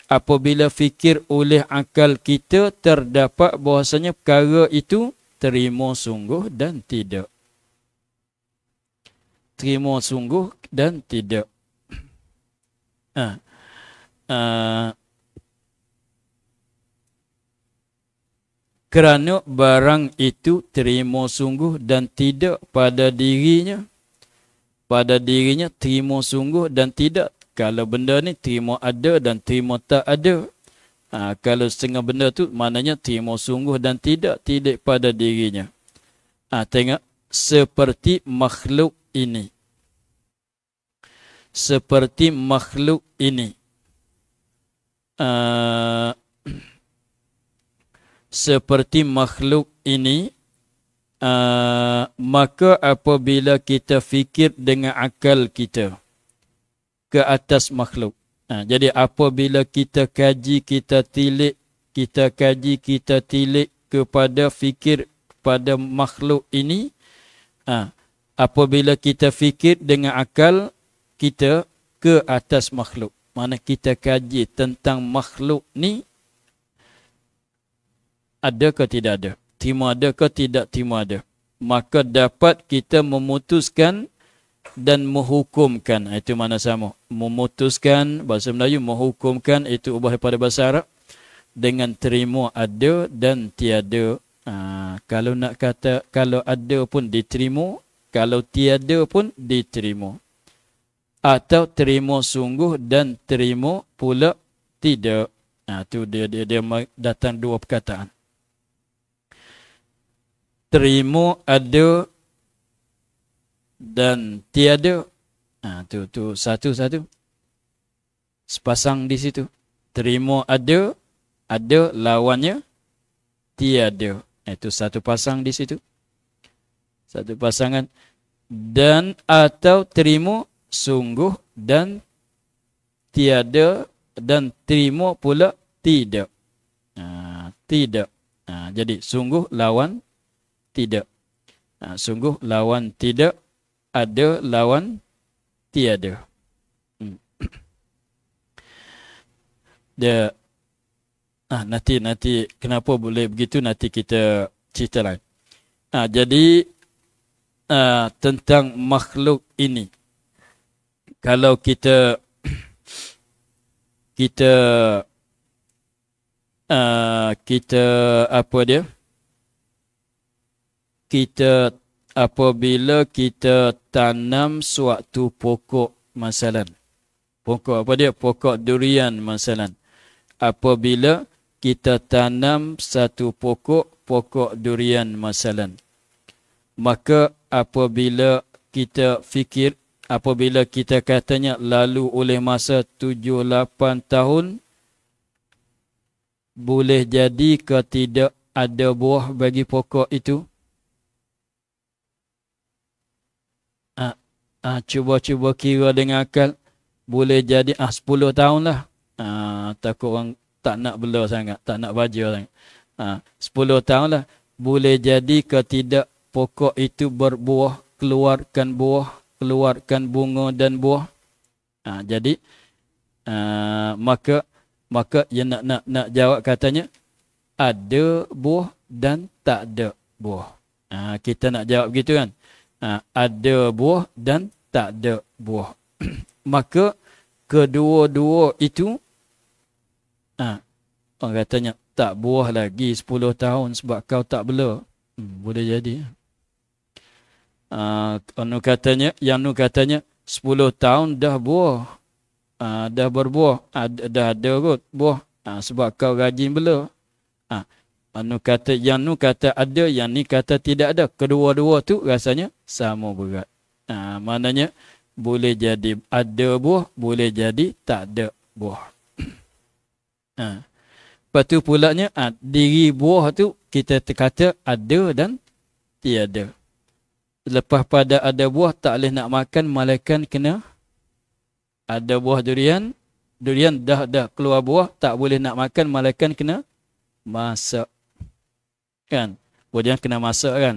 apabila fikir oleh akal kita terdapat bahasanya perkara itu terima sungguh dan tidak. Terima sungguh dan tidak. Ha. Ha. Kerana barang itu terima sungguh dan tidak pada dirinya pada dirinya terima sungguh dan tidak kalau benda ni terima ada dan terima tak ada ha, kalau setengah benda tu maknanya terima sungguh dan tidak tidak pada dirinya ha, tengok seperti makhluk ini seperti makhluk ini ha, seperti makhluk ini Uh, maka apabila kita fikir dengan akal kita ke atas makhluk. Ha, jadi apabila kita kaji, kita tilik, kita kaji, kita tilik kepada fikir pada makhluk ini, ha, apabila kita fikir dengan akal, kita ke atas makhluk. Mana kita kaji tentang makhluk ni ada ke tidak ada? Timur ada ke tidak timur ada? Maka dapat kita memutuskan dan menghukumkan eh, itu mana sama memutuskan bahasa Melayu menghukumkan itu ubah kepada bahasa Arab dengan terima ada dan tiada ha, kalau nak kata kalau ada pun diterima kalau tiada pun diterima atau terima sungguh dan terima pula tidak ha, tu dia, dia dia datang dua perkataan terima ada dan tiada ha, tu tu satu satu sepasang di situ terima ada ada lawannya tiada itu eh, satu pasang di situ satu pasangan dan atau terima sungguh dan tiada dan terima pula tidak ha, tidak ha, jadi sungguh lawan tidak ha, sungguh lawan tidak ada lawan tiada. Hmm. Dia ah nanti nanti kenapa boleh begitu nanti kita cerita lain. Ah jadi ah, tentang makhluk ini kalau kita kita ah, kita apa dia kita apabila kita tanam suatu pokok masalan. Pokok apa dia? Pokok durian masalan. Apabila kita tanam satu pokok, pokok durian masalan. Maka apabila kita fikir, apabila kita katanya lalu oleh masa tujuh lapan tahun, boleh jadi ketidak ada buah bagi pokok itu? ha, cuba-cuba kira dengan akal boleh jadi ah ha, 10 tahun lah. Ha, tak orang tak nak bela sangat, tak nak baju sangat. Ah 10 tahun lah boleh jadi ke tidak pokok itu berbuah, keluarkan buah, keluarkan bunga dan buah. Ha, jadi ha, maka maka yang nak nak nak jawab katanya ada buah dan tak ada buah. Ha, kita nak jawab begitu kan? Ha, ada buah dan tak ada buah. Maka kedua-dua itu ha, orang katanya tak buah lagi 10 tahun sebab kau tak bela. Hmm, boleh jadi. Ha, anu katanya, yang anu katanya 10 tahun dah buah. Ha, dah berbuah. Ha, dah ada kot buah. Ha, sebab kau rajin bela. Anu kata yang nu kata ada, yang ni kata tidak ada. Kedua-dua tu rasanya sama berat. Ha, maknanya boleh jadi ada buah, boleh jadi tak ada buah. ha. Lepas tu pulaknya ha, diri buah tu kita terkata ada dan tiada. Lepas pada ada buah tak boleh nak makan, malaikan kena ada buah durian. Durian dah dah keluar buah, tak boleh nak makan, malaikan kena masak kan buat yang kena masak kan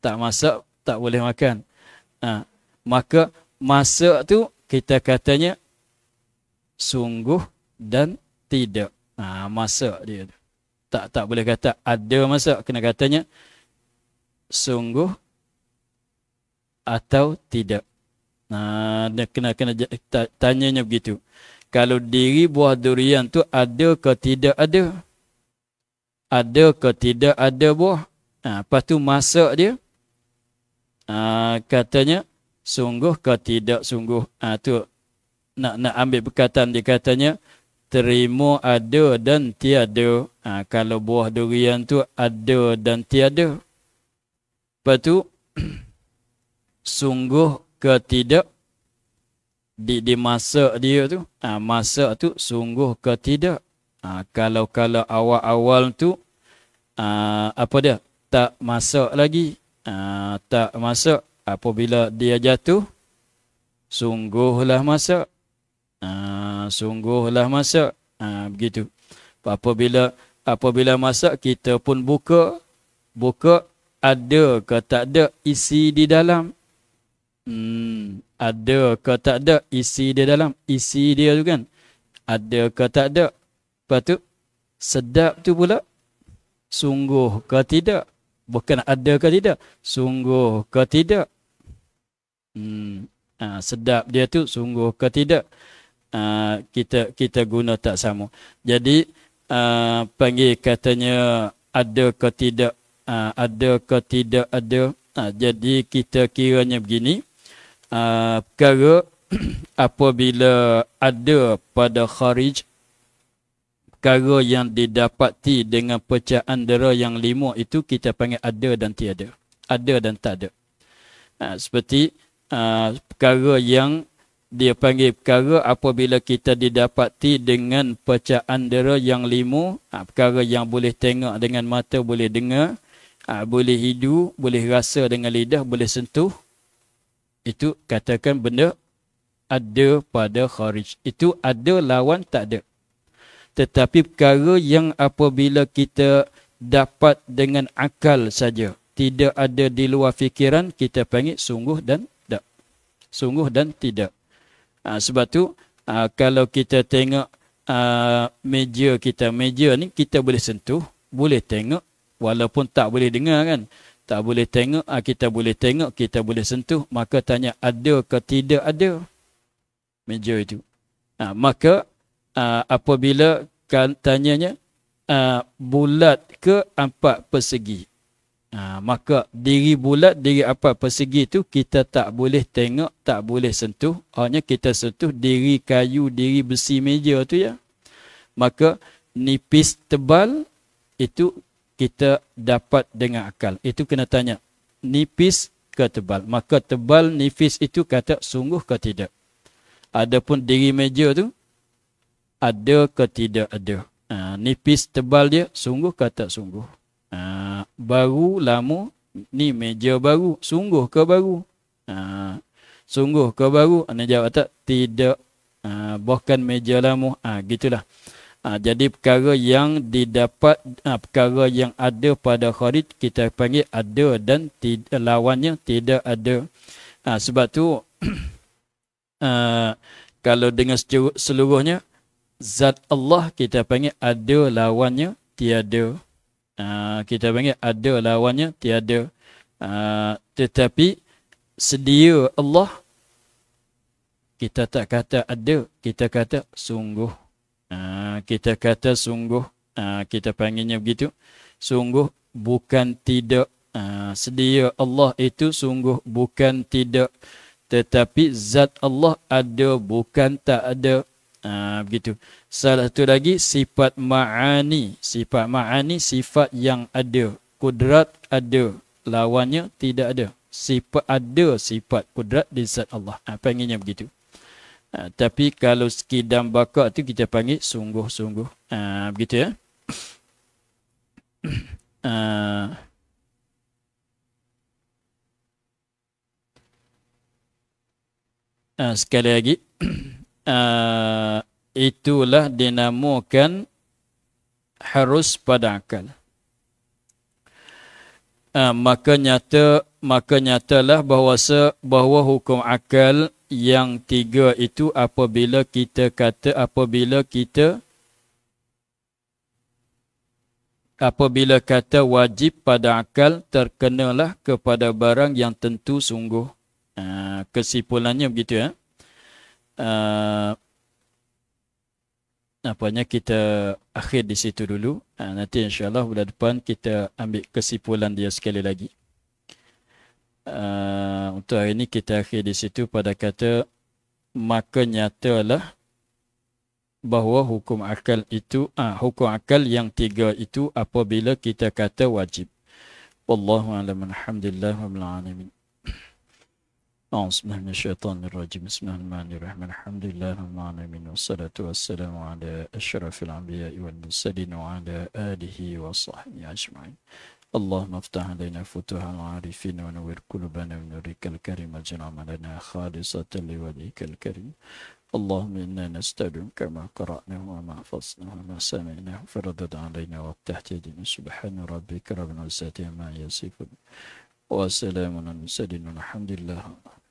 tak masak tak boleh makan ha. maka masak tu kita katanya sungguh dan tidak ha, masak dia tak tak boleh kata ada masak kena katanya sungguh atau tidak nah ha, kena kena tanyanya begitu kalau diri buah durian tu ada ke tidak ada ada ke tidak ada buah. Ha, lepas tu masak dia. Ha, katanya sungguh ke tidak sungguh. Ha, tu nak nak ambil perkataan dia katanya terima ada dan tiada. Ha, kalau buah durian tu ada dan tiada. Lepas tu sungguh ke tidak di di masa dia tu. Ha, masa tu sungguh ke tidak kalau-kalau ah, awal-awal tu uh, apa dia tak masuk lagi uh, tak masuk apabila dia jatuh sungguhlah masuk uh, sungguhlah masuk uh, begitu apabila apabila masuk kita pun buka buka ada ke tak ada isi di dalam hmm, ada ke tak ada isi di dalam isi dia tu kan ada ke tak ada Lepas sedap tu pula, sungguh ke tidak? Bukan ada ke tidak? Sungguh ke tidak? Hmm. Ha, sedap dia tu sungguh ke tidak? Ha, kita kita guna tak sama. Jadi, ha, panggil katanya ada ke tidak? Ha, ada ke tidak ada? Ha, jadi, kita kiranya begini. Ha, perkara apabila ada pada kharij perkara yang didapati dengan pecahan dera yang lima itu kita panggil ada dan tiada. Ada dan tak ada. Ha, seperti ha, perkara yang dia panggil perkara apabila kita didapati dengan pecahan dera yang lima, ha, perkara yang boleh tengok dengan mata, boleh dengar, ha, boleh hidu, boleh rasa dengan lidah, boleh sentuh, itu katakan benda ada pada kharij. Itu ada lawan tak ada tetapi perkara yang apabila kita dapat dengan akal saja tidak ada di luar fikiran kita panggil sungguh dan tidak sungguh dan tidak ha, sebab tu ha, kalau kita tengok ha, meja kita meja ni kita boleh sentuh boleh tengok walaupun tak boleh dengar kan tak boleh tengok ha, kita boleh tengok kita boleh sentuh maka tanya ada ke tidak ada meja itu ha, maka Ah, apabila kan, tanyanya ah, bulat ke empat persegi ah, maka diri bulat diri apa persegi tu kita tak boleh tengok tak boleh sentuh hanya kita sentuh diri kayu diri besi meja tu ya maka nipis tebal itu kita dapat dengan akal itu kena tanya nipis ke tebal maka tebal nipis itu kata sungguh ke tidak adapun diri meja tu ada ke tidak ada. Ha, nipis tebal dia, sungguh ke tak sungguh. Ha, baru, lama, ni meja baru, sungguh ke baru. Ha, sungguh ke baru, anda jawab tak? Tidak. Ha, bahkan meja lama, ha, gitulah. Ha, jadi perkara yang didapat, ha, perkara yang ada pada khurid, kita panggil ada dan tida, lawannya tidak ada. Ha, sebab tu, ha, kalau dengan seluruhnya, zat Allah kita panggil ada lawannya tiada uh, kita panggil ada lawannya tiada uh, tetapi sedia Allah kita tak kata ada kita kata sungguh uh, kita kata sungguh uh, kita panggilnya begitu sungguh bukan tidak uh, sedia Allah itu sungguh bukan tidak tetapi zat Allah ada bukan tak ada Ah, begitu. Salah satu lagi sifat ma'ani. Sifat ma'ani sifat yang ada. Kudrat ada. Lawannya tidak ada. Sifat ada sifat kudrat di zat Allah. Ha, panggilnya begitu. Ha, tapi kalau sekidam bakar tu kita panggil sungguh-sungguh. Ha, begitu ya. Ha, Uh, sekali lagi uh, itulah dinamakan harus pada akal. Uh, maka nyata maka nyatalah bahawa bahawa hukum akal yang tiga itu apabila kita kata apabila kita apabila kata wajib pada akal terkenalah kepada barang yang tentu sungguh uh, kesimpulannya begitu ya eh? Ah, apanya kita akhir di situ dulu. Ha, nanti insyaAllah bulan depan kita ambil kesimpulan dia sekali lagi. Uh, untuk hari ini kita akhir di situ pada kata maka nyatalah bahawa hukum akal itu ah, hukum akal yang tiga itu apabila kita kata wajib. Wallahu a'lam alhamdulillah wa bil أعوذ بالله من الشيطان الرجيم بسم الله الرحمن الرحيم الحمد لله رب العالمين والصلاة والسلام على أشرف الأنبياء والمرسلين وعلى آله وصحبه أجمعين اللهم افتح علينا فتوح العارفين ونور قلوبنا بنورك الكريم واجعل لنا خالصة لوليك الكريم اللهم إنا نستدعوك كما قرأنا وما حفظنا وما سمعنا فردد علينا وافتح جدنا سبحان ربك رب العزة ما يصفون وسلام على المرسلين والحمد لله